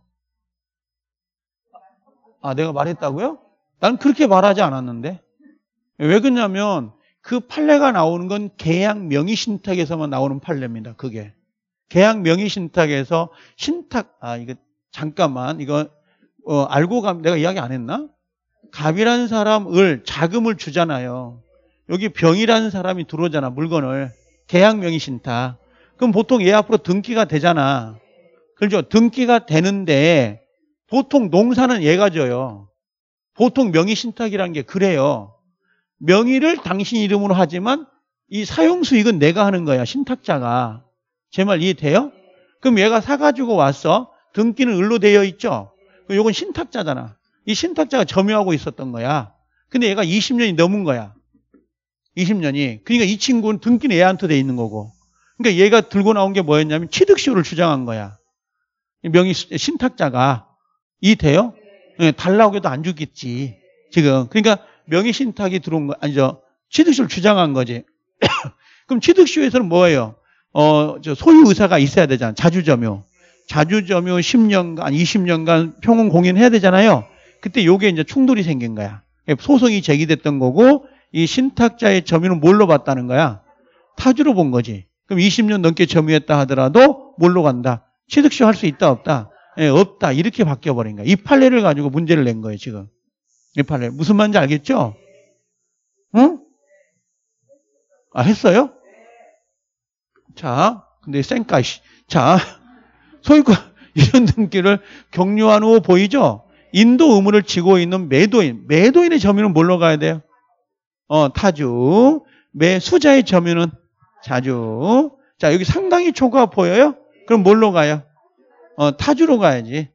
아, 내가 말했다고요? 난 그렇게 말하지 않았는데. 왜 그러냐면 그 판례가 나오는 건 계약 명의 신탁에서만 나오는 판례입니다. 그게. 계약 명의 신탁에서 신탁 아 이거 잠깐만 이거 어, 알고 감 내가 이야기 안 했나? 갑이라는 사람을 자금을 주잖아요. 여기 병이라는 사람이 들어오잖아 물건을 계약 명의 신탁. 그럼 보통 얘 앞으로 등기가 되잖아. 그렇죠? 등기가 되는데 보통 농사는 얘가 져요. 보통 명의 신탁이라는 게 그래요. 명의를 당신 이름으로 하지만 이 사용 수익은 내가 하는 거야. 신탁자가. 제 말 이해돼요? 그럼 얘가 사가지고 왔어. 등기는 을로 되어 있죠. 요건 신탁자잖아. 이 신탁자가 점유하고 있었던 거야. 근데 얘가 20년이 넘은 거야. 20년이. 그러니까 이 친구는 등기는 얘한테 돼 있는 거고. 그러니까 얘가 들고 나온 게 뭐였냐면 취득시효를 주장한 거야. 명의 신탁자가 이 돼요? 네, 예, 달라고 해도 안 주겠지. 지금. 그러니까 명의신탁이 들어온 거, 아니죠. 취득시를 주장한 거지. 그럼 취득시에서는 뭐예요? 어, 저 소유 의사가 있어야 되잖아. 자주점유. 자주점유 10년간, 20년간 평온 공인해야 되잖아요. 그때 요게 이제 충돌이 생긴 거야. 예, 소송이 제기됐던 거고, 이 신탁자의 점유는 뭘로 봤다는 거야? 타주로 본 거지. 그럼 20년 넘게 점유했다 하더라도 뭘로 간다? 취득시 할 수 있다, 없다? 예, 없다. 이렇게 바뀌어버린 거야. 이 판례를 가지고 문제를 낸 거예요, 지금. 이 판례. 무슨 말인지 알겠죠? 응? 아, 했어요? 자, 근데 쌩까시. 자, 소유권 이런 등기를 격려한 후 보이죠? 인도 의무를 지고 있는 매도인. 매도인의 점유는 뭘로 가야 돼요? 어, 타주. 매수자의 점유는 자주. 자, 여기 상당히 초과 보여요? 그럼 뭘로 가요? 어, 타주로 가야지.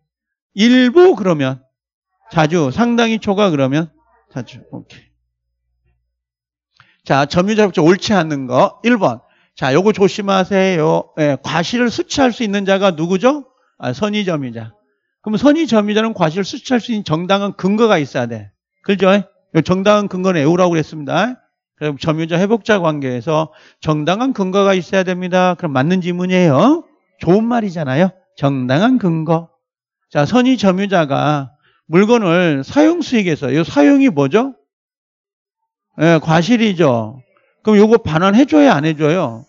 일부 그러면 자주 상당히 초과 그러면 자주 오케이. 자 점유자격자 옳지 않는 거 1번 자 요거 조심하세요 예, 과실을 수치할 수 있는 자가 누구죠? 아, 선의 점유자 그럼 선의 점유자는 과실을 수치할 수 있는 정당한 근거가 있어야 돼 그죠? 정당한 근거는 애우라고 그랬습니다 그럼 점유자 회복자 관계에서 정당한 근거가 있어야 됩니다 그럼 맞는 질문이에요 좋은 말이잖아요 정당한 근거. 자, 선의 점유자가 물건을 사용 수익에서 이 사용이 뭐죠? 예, 과실이죠. 그럼 요거 반환해 줘야 안 해 줘요?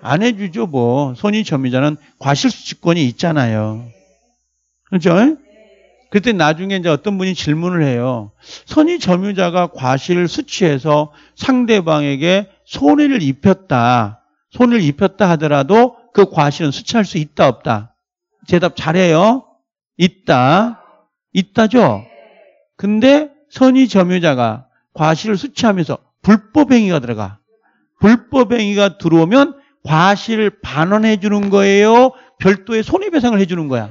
안 해주죠 뭐 손이 점유자는 과실수칙권이 있잖아요 그렇죠? 그때 나중에 이제 어떤 분이 질문을 해요 선의 점유자가 과실을 수취해서 상대방에게 손해를 입혔다 손을 입혔다 하더라도 그 과실은 수취할 수 있다 없다 제답 잘해요. 있다. 있다죠? 근데 선의 점유자가 과실을 수취하면서 불법행위가 들어가. 불법행위가 들어오면 과실을 반환해 주는 거예요? 별도의 손해배상을 해 주는 거야.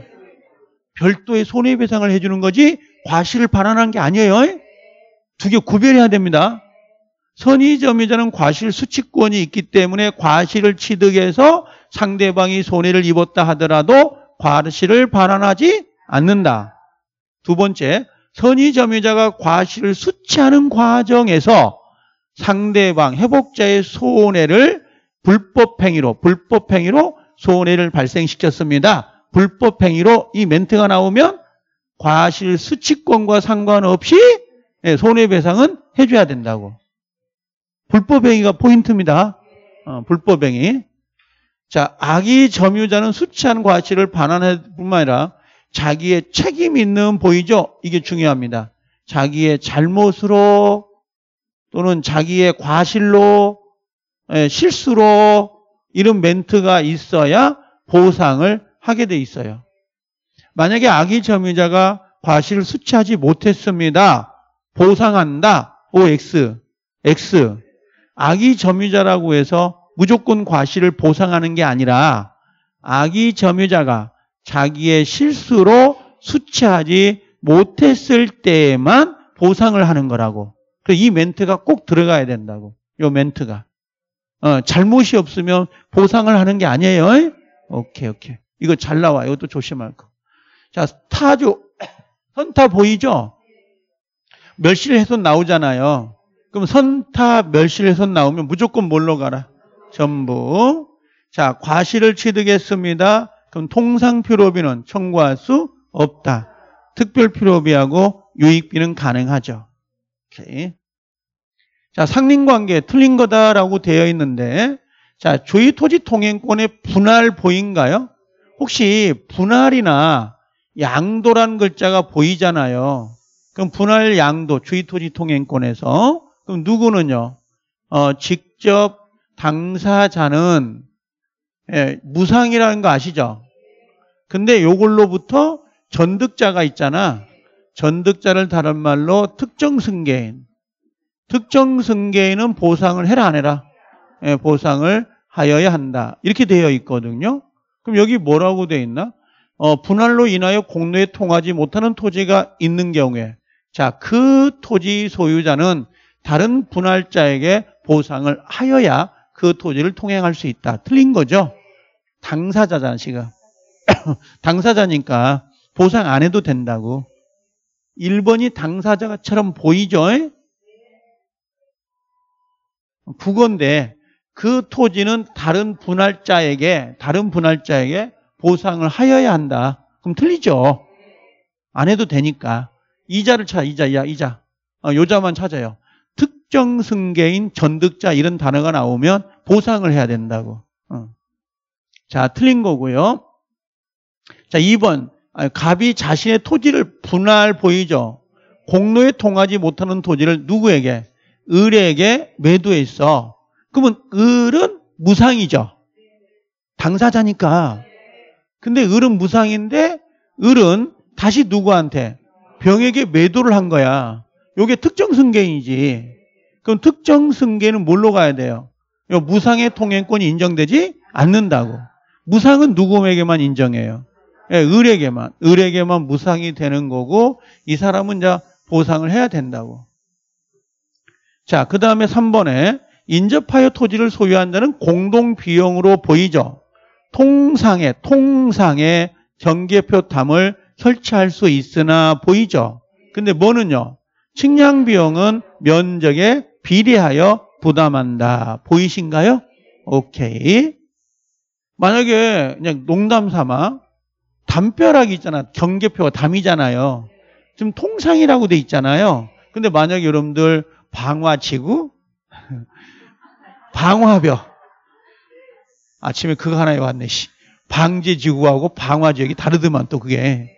별도의 손해배상을 해 주는 거지 과실을 반환한 게 아니에요. 두 개 구별해야 됩니다. 선의 점유자는 과실 수치권이 있기 때문에 과실을 취득해서 상대방이 손해를 입었다 하더라도 과실을 반환하지 않는다. 두 번째, 선의 점유자가 과실을 수치하는 과정에서 상대방 회복자의 손해를 불법 행위로 불법 행위로 손해를 발생시켰습니다. 불법 행위로 이 멘트가 나오면 과실 수치권과 상관없이 손해배상은 예, 해줘야 된다고. 불법 행위가 포인트입니다. 어, 불법 행위. 자, 아기 점유자는 수치한 과실을 반환할 뿐만 아니라 자기의 책임 있는 보이죠? 이게 중요합니다. 자기의 잘못으로 또는 자기의 과실로 예, 실수로 이런 멘트가 있어야 보상을 하게 돼 있어요. 만약에 아기 점유자가 과실을 수치하지 못했습니다. 보상한다. OX. X. 아기 점유자라고 해서 무조건 과실을 보상하는 게 아니라 아기 점유자가 자기의 실수로 수취하지 못했을 때에만 보상을 하는 거라고. 그래서 이 멘트가 꼭 들어가야 된다고. 이 멘트가. 어, 잘못이 없으면 보상을 하는 게 아니에요. 오케이, 오케이. 이거 잘 나와. 이것도 조심할 거. 자, 타조. 선타 보이죠? 멸실해손 나오잖아요. 그럼 선타 멸실해손 나오면 무조건 뭘로 가라? 전부. 자, 과실을 취득했습니다. 그럼 통상 필요비는 청구할 수 없다. 특별 필요비하고 유익비는 가능하죠. 오케이. 자, 상린관계 틀린 거다라고 되어 있는데 자, 조의 토지 통행권의 분할 보인가요? 혹시 분할이나 양도란 글자가 보이잖아요. 그럼 분할 양도 주의 토지 통행권에서 그럼 누구는요? 어, 직접 당사자는 예, 무상이라는 거 아시죠? 근데 요걸로부터 전득자가 있잖아. 전득자를 다른 말로 특정 승계인. 특정 승계인은 보상을 해라 안 해라. 예, 보상을 하여야 한다. 이렇게 되어 있거든요. 그럼 여기 뭐라고 되어 있나? 어, 분할로 인하여 공로에 통하지 못하는 토지가 있는 경우에 자, 그 토지 소유자는 다른 분할자에게 보상을 하여야 그토지를 통행할 수 있다. 틀린 거죠? 당사자자아 지금. 당사자니까 보상 안 해도 된다고. 1번이 당사자처럼 보이죠? 9건데 그 토지는 다른 분할자에게 다른 분할자에게 보상을 하여야 한다. 그럼 틀리죠. 안 해도 되니까 이자를 찾아 이자 이자 이자 어, 요자만 찾아요. 특정 승계인, 전득자 이런 단어가 나오면 보상을 해야 된다고. 어. 자, 틀린 거고요. 자, 2번. 아, 갑이 자신의 토지를 분할 보이죠. 공로에 통하지 못하는 토지를 누구에게? 을에게 매도해 있어. 그러면 을은 무상이죠. 당사자니까. 근데 을은 무상인데 을은 다시 누구한테? 병에게 매도를 한 거야. 요게 특정 승계인이지. 그럼 특정 승계는 뭘로 가야 돼요? 무상의 통행권이 인정되지 않는다고. 무상은 누구에게만 인정해요? 예, 을에게만. 을에게만 무상이 되는 거고 이 사람은 이제 보상을 해야 된다고. 자, 그 다음에 3번에 인접하여 토지를 소유한 다는 공동비용으로 보이죠. 통상의, 통상의 전개표담을 설치할 수 있으나 보이죠. 근데 뭐는요? 측량비용은 면적의 비례하여 부담한다. 보이신가요? 오케이. 만약에 그냥 농담 삼아 담벼락이 있잖아. 경계표가 담이잖아요. 지금 통상이라고 돼 있잖아요. 근데 만약에 여러분들 방화지구, 방화벽. 아침에 그거 하나에 왔네. 씨. 방제지구하고 방화지역이 다르더만 또 그게.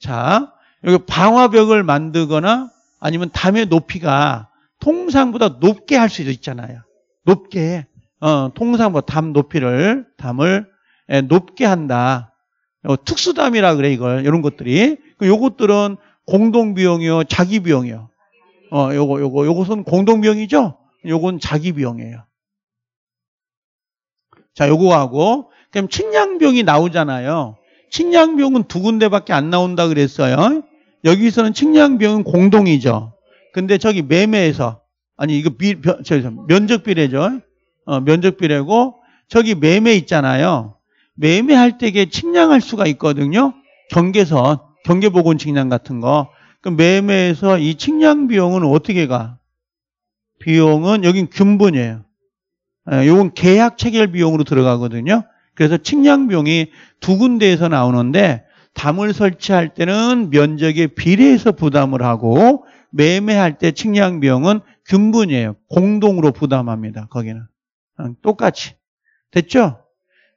자, 여기 방화벽을 만들거나 아니면 담의 높이가 통상보다 높게 할 수도 있잖아요. 높게 어, 통상보다 담 높이를 담을 에, 예, 높게 한다. 어, 특수담이라 그래 이걸 이런 것들이 그 요것들은 공동 비용이요, 자기 비용이요. 어, 요거 요거 요것은 공동 비용이죠. 요건 자기 비용이에요. 자, 요거하고 그럼 측량 비용이 나오잖아요. 측량 비용은 두 군데밖에 안 나온다 그랬어요. 여기서는 측량 비용은 공동이죠. 근데 저기 매매에서 아니 이거 비, 면적 비례죠. 어, 면적 비례고 저기 매매 있잖아요. 매매할 때에 측량할 수가 있거든요. 경계선, 경계보건 측량 같은 거. 그 매매에서 이 측량 비용은 어떻게 가? 비용은 여긴 균분이에요. 예, 요건 계약 체결 비용으로 들어가거든요. 그래서 측량 비용이 두 군데에서 나오는데 담을 설치할 때는 면적에 비례해서 부담을 하고 매매할 때 측량 비용은 균분이에요 공동으로 부담합니다. 거기는. 어, 똑같이. 됐죠?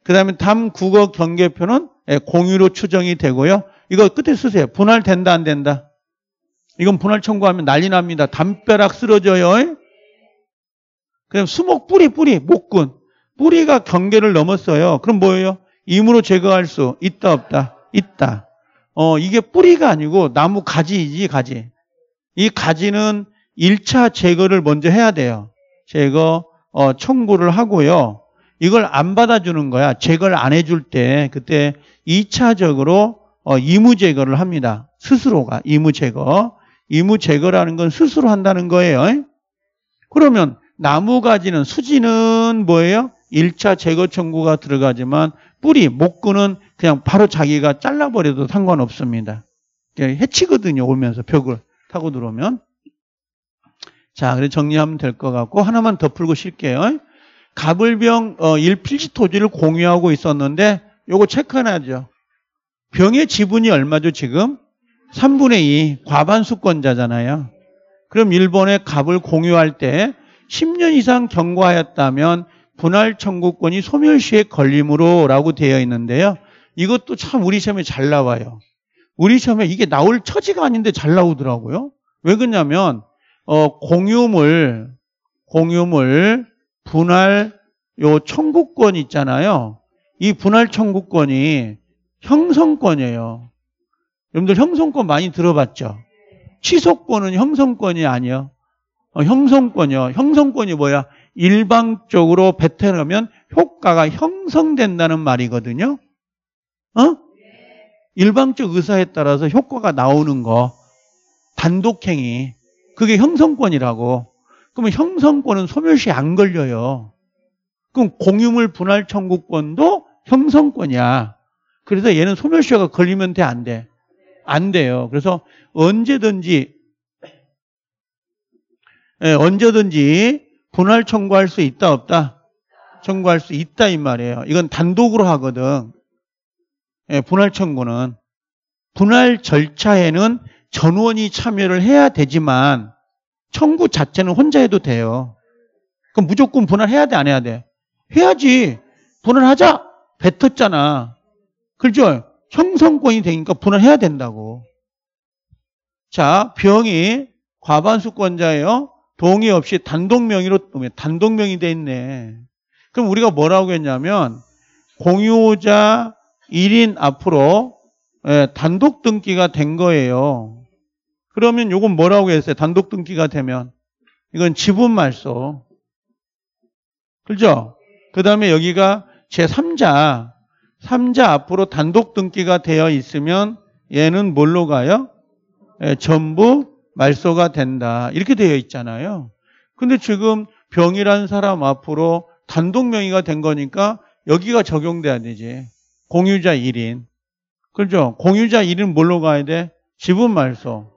그 다음에 담 국어 경계표는 예, 공유로 추정이 되고요. 이거 끝에 쓰세요. 분할된다 안 된다? 이건 분할 청구하면 난리 납니다. 담벼락 쓰러져요. 그럼 수목 뿌리 뿌리 목군 뿌리가 경계를 넘었어요. 그럼 뭐예요? 임으로 제거할 수 있다 없다 있다. 어 이게 뿌리가 아니고 나무 가지이지 가지. 이 가지는 1차 제거를 먼저 해야 돼요. 제거 어, 청구를 하고요. 이걸 안 받아주는 거야. 제거를 안 해줄 때 그때 2차적으로 어, 이무 제거를 합니다. 스스로가 이무 제거. 이무 제거라는 건 스스로 한다는 거예요. 그러면 나무 가지는 수지는 뭐예요? 1차 제거 청구가 들어가지만 뿌리, 목근은 그냥 바로 자기가 잘라버려도 상관없습니다. 해치거든요. 오면서 벽을. 타고 들어오면. 자, 그래 정리하면 될 것 같고 하나만 더 풀고 쉴게요. 갑을병 어, 1필지 토지를 공유하고 있었는데 요거 체크하죠. 병의 지분이 얼마죠, 지금? 3분의 2, 과반수권자잖아요. 그럼 일본의 갑을 공유할 때 10년 이상 경과하였다면 분할 청구권이 소멸시에 걸림으로 라고 되어 있는데요. 이것도 참 우리 시험에 잘 나와요. 우리 시험에 이게 나올 처지가 아닌데 잘 나오더라고요. 왜 그러냐면 어, 공유물 공유물 분할 요 청구권 있잖아요. 이 분할 청구권이 형성권이에요. 여러분들 형성권 많이 들어봤죠? 취소권은 형성권이 아니요. 어, 형성권이요. 형성권이 뭐야? 일방적으로 베테랑면 효과가 형성된다는 말이거든요. 어? 일방적 의사에 따라서 효과가 나오는 거 단독행위 그게 형성권이라고 그러면 형성권은 소멸시 안 걸려요 그럼 공유물 분할 청구권도 형성권이야 그래서 얘는 소멸시효가 걸리면 돼 안 돼? 안 돼요 그래서 언제든지 예, 언제든지 분할 청구할 수 있다 없다? 청구할 수 있다 이 말이에요 이건 단독으로 하거든 예, 분할 청구는 분할 절차에는 전원이 참여를 해야 되지만 청구 자체는 혼자 해도 돼요. 그럼 무조건 분할해야 돼, 안 해야 돼? 해야지. 분할하자. 뱉었잖아. 그죠? 형성권이 되니까 분할해야 된다고. 자, 병이 과반수권자예요. 동의 없이 단독 명의로 단독 명의 돼 있네. 그럼 우리가 뭐라고 했냐면 공유자 1인 앞으로 예, 단독 등기가 된 거예요. 그러면 이건 뭐라고 했어요? 단독 등기가 되면 이건 지분 말소. 그죠? 그 다음에 여기가 제3자 3자 앞으로 단독 등기가 되어 있으면 얘는 뭘로 가요? 예, 전부 말소가 된다. 이렇게 되어 있잖아요. 근데 지금 병이란 사람 앞으로 단독 명의가 된 거니까 여기가 적용돼야 되지. 공유자 1인. 그렇죠? 공유자 1인 뭘로 가야 돼? 지분 말소.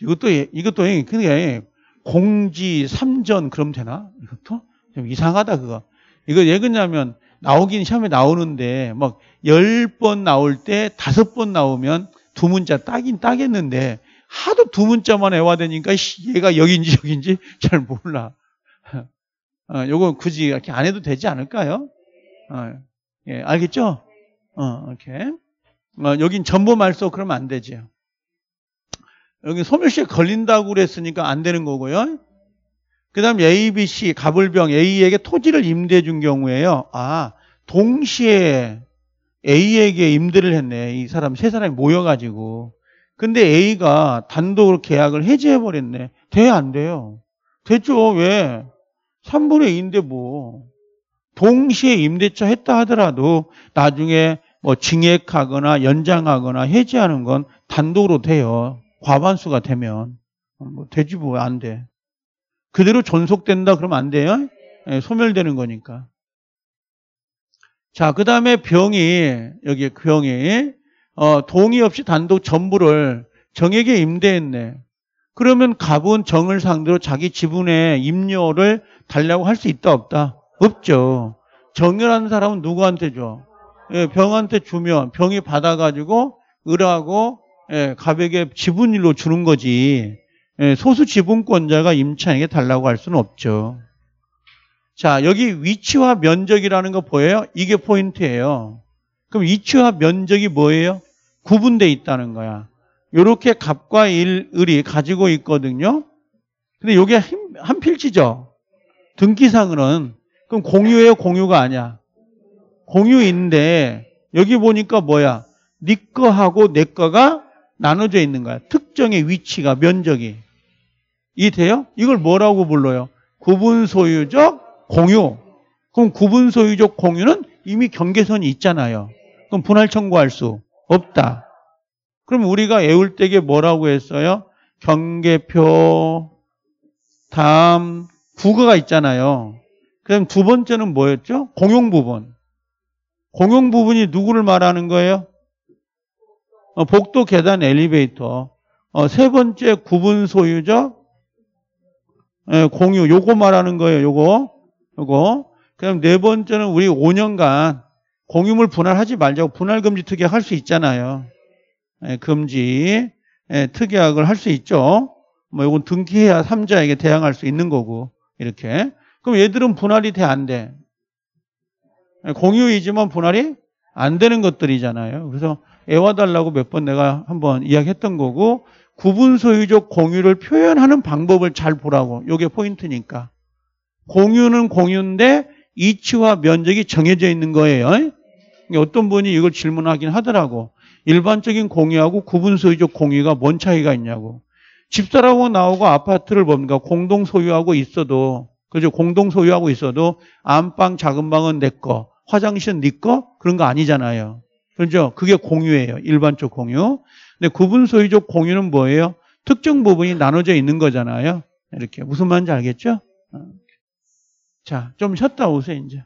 이것도, 이것도 그냥 그러니까 예. 공지 3전 그럼 되나? 이것도? 좀 이상하다, 그거. 이거 왜 그러냐면, 나오긴 시험에 나오는데, 막 10번 나올 때 5번 나오면 두 문자 딱긴딱했는데 하도 두 문자만 애화되니까 얘가 여긴지여긴지잘 몰라. 어, 요거 굳이 이렇게 안 해도 되지 않을까요? 어, 예, 알겠죠? 어, 이렇게. 어, 여긴 전보 말소 그러면 안 되죠. 여기 소멸시에 걸린다고 그랬으니까 안 되는 거고요. 그 다음 A, B, C, 가불병 A에게 토지를 임대해 준 경우에요. 아, 동시에 A에게 임대를 했네. 이 사람, 세 사람이 모여가지고. 근데 A가 단독으로 계약을 해지해버렸네. 돼, 안 돼요? 됐죠. 왜? 3분의 2인데 뭐. 동시에 임대차 했다 하더라도 나중에 뭐 증액하거나 연장하거나 해지하는 건 단독으로 돼요. 과반수가 되면. 뭐 되지 뭐안 돼. 그대로 존속된다 그러면 안 돼요. 네, 소멸되는 거니까. 자, 그 다음에 병이, 여기 병이, 어, 동의 없이 단독 전부를 정에게 임대했네. 그러면 갑은 정을 상대로 자기 지분에 임료를 달라고 할 수 있다, 없다? 없죠. 정열한 사람은 누구한테 줘? 예, 병한테 주면 병이 받아가지고 을하고 예, 갑에게 지분일로 주는 거지. 예, 소수 지분권자가 임차인에게 달라고 할 수는 없죠. 자, 여기 위치와 면적이라는 거 보여요? 이게 포인트예요. 그럼 위치와 면적이 뭐예요? 구분돼 있다는 거야. 이렇게 갑과 일, 을이 가지고 있거든요. 근데 이게 한 필지죠. 등기상으로는 그럼 공유예요? 공유가 아니야. 공유인데 여기 보니까 뭐야? 네 거하고 내 거가 나눠져 있는 거야. 특정의 위치가 면적이. 이 돼요? 이걸 뭐라고 불러요? 구분 소유적 공유. 그럼 구분 소유적 공유는 이미 경계선이 있잖아요. 그럼 분할 청구할 수 없다. 그럼 우리가 애울 때게 뭐라고 했어요? 경계표 다음 국어가 있잖아요. 그다음 두 번째는 뭐였죠? 공용 부분. 공용 부분이 누구를 말하는 거예요? 어, 복도 계단 엘리베이터. 어, 세 번째 구분 소유자 예, 공유 요거 말하는 거예요. 요거. 요거. 그다음 네 번째는 우리 5년간 공유물 분할하지 말자고 분할 금지 특약 할 수 있잖아요. 예, 금지 예, 특약을 할 수 있죠. 뭐요건 등기해야 3자에게 대항할 수 있는 거고 이렇게 그럼 얘들은 분할이 돼, 안 돼? 공유이지만 분할이 안 되는 것들이잖아요. 그래서 애와 달라고 몇 번 내가 한번 이야기했던 거고 구분 소유적 공유를 표현하는 방법을 잘 보라고. 이게 포인트니까. 공유는 공유인데 이치와 면적이 정해져 있는 거예요. 어떤 분이 이걸 질문하긴 하더라고. 일반적인 공유하고 구분 소유적 공유가 뭔 차이가 있냐고. 집사라고 나오고 아파트를 봅니까? 공동 소유하고 있어도 그죠? 공동 소유하고 있어도 안방, 작은 방은 내 거, 화장실은 네 거? 그런 거 아니잖아요. 그죠? 그게 공유예요. 일반적 공유. 근데 구분 소유적 공유는 뭐예요? 특정 부분이 나눠져 있는 거잖아요. 이렇게. 무슨 말인지 알겠죠? 어. 자, 좀 쉬었다 오세요, 이제.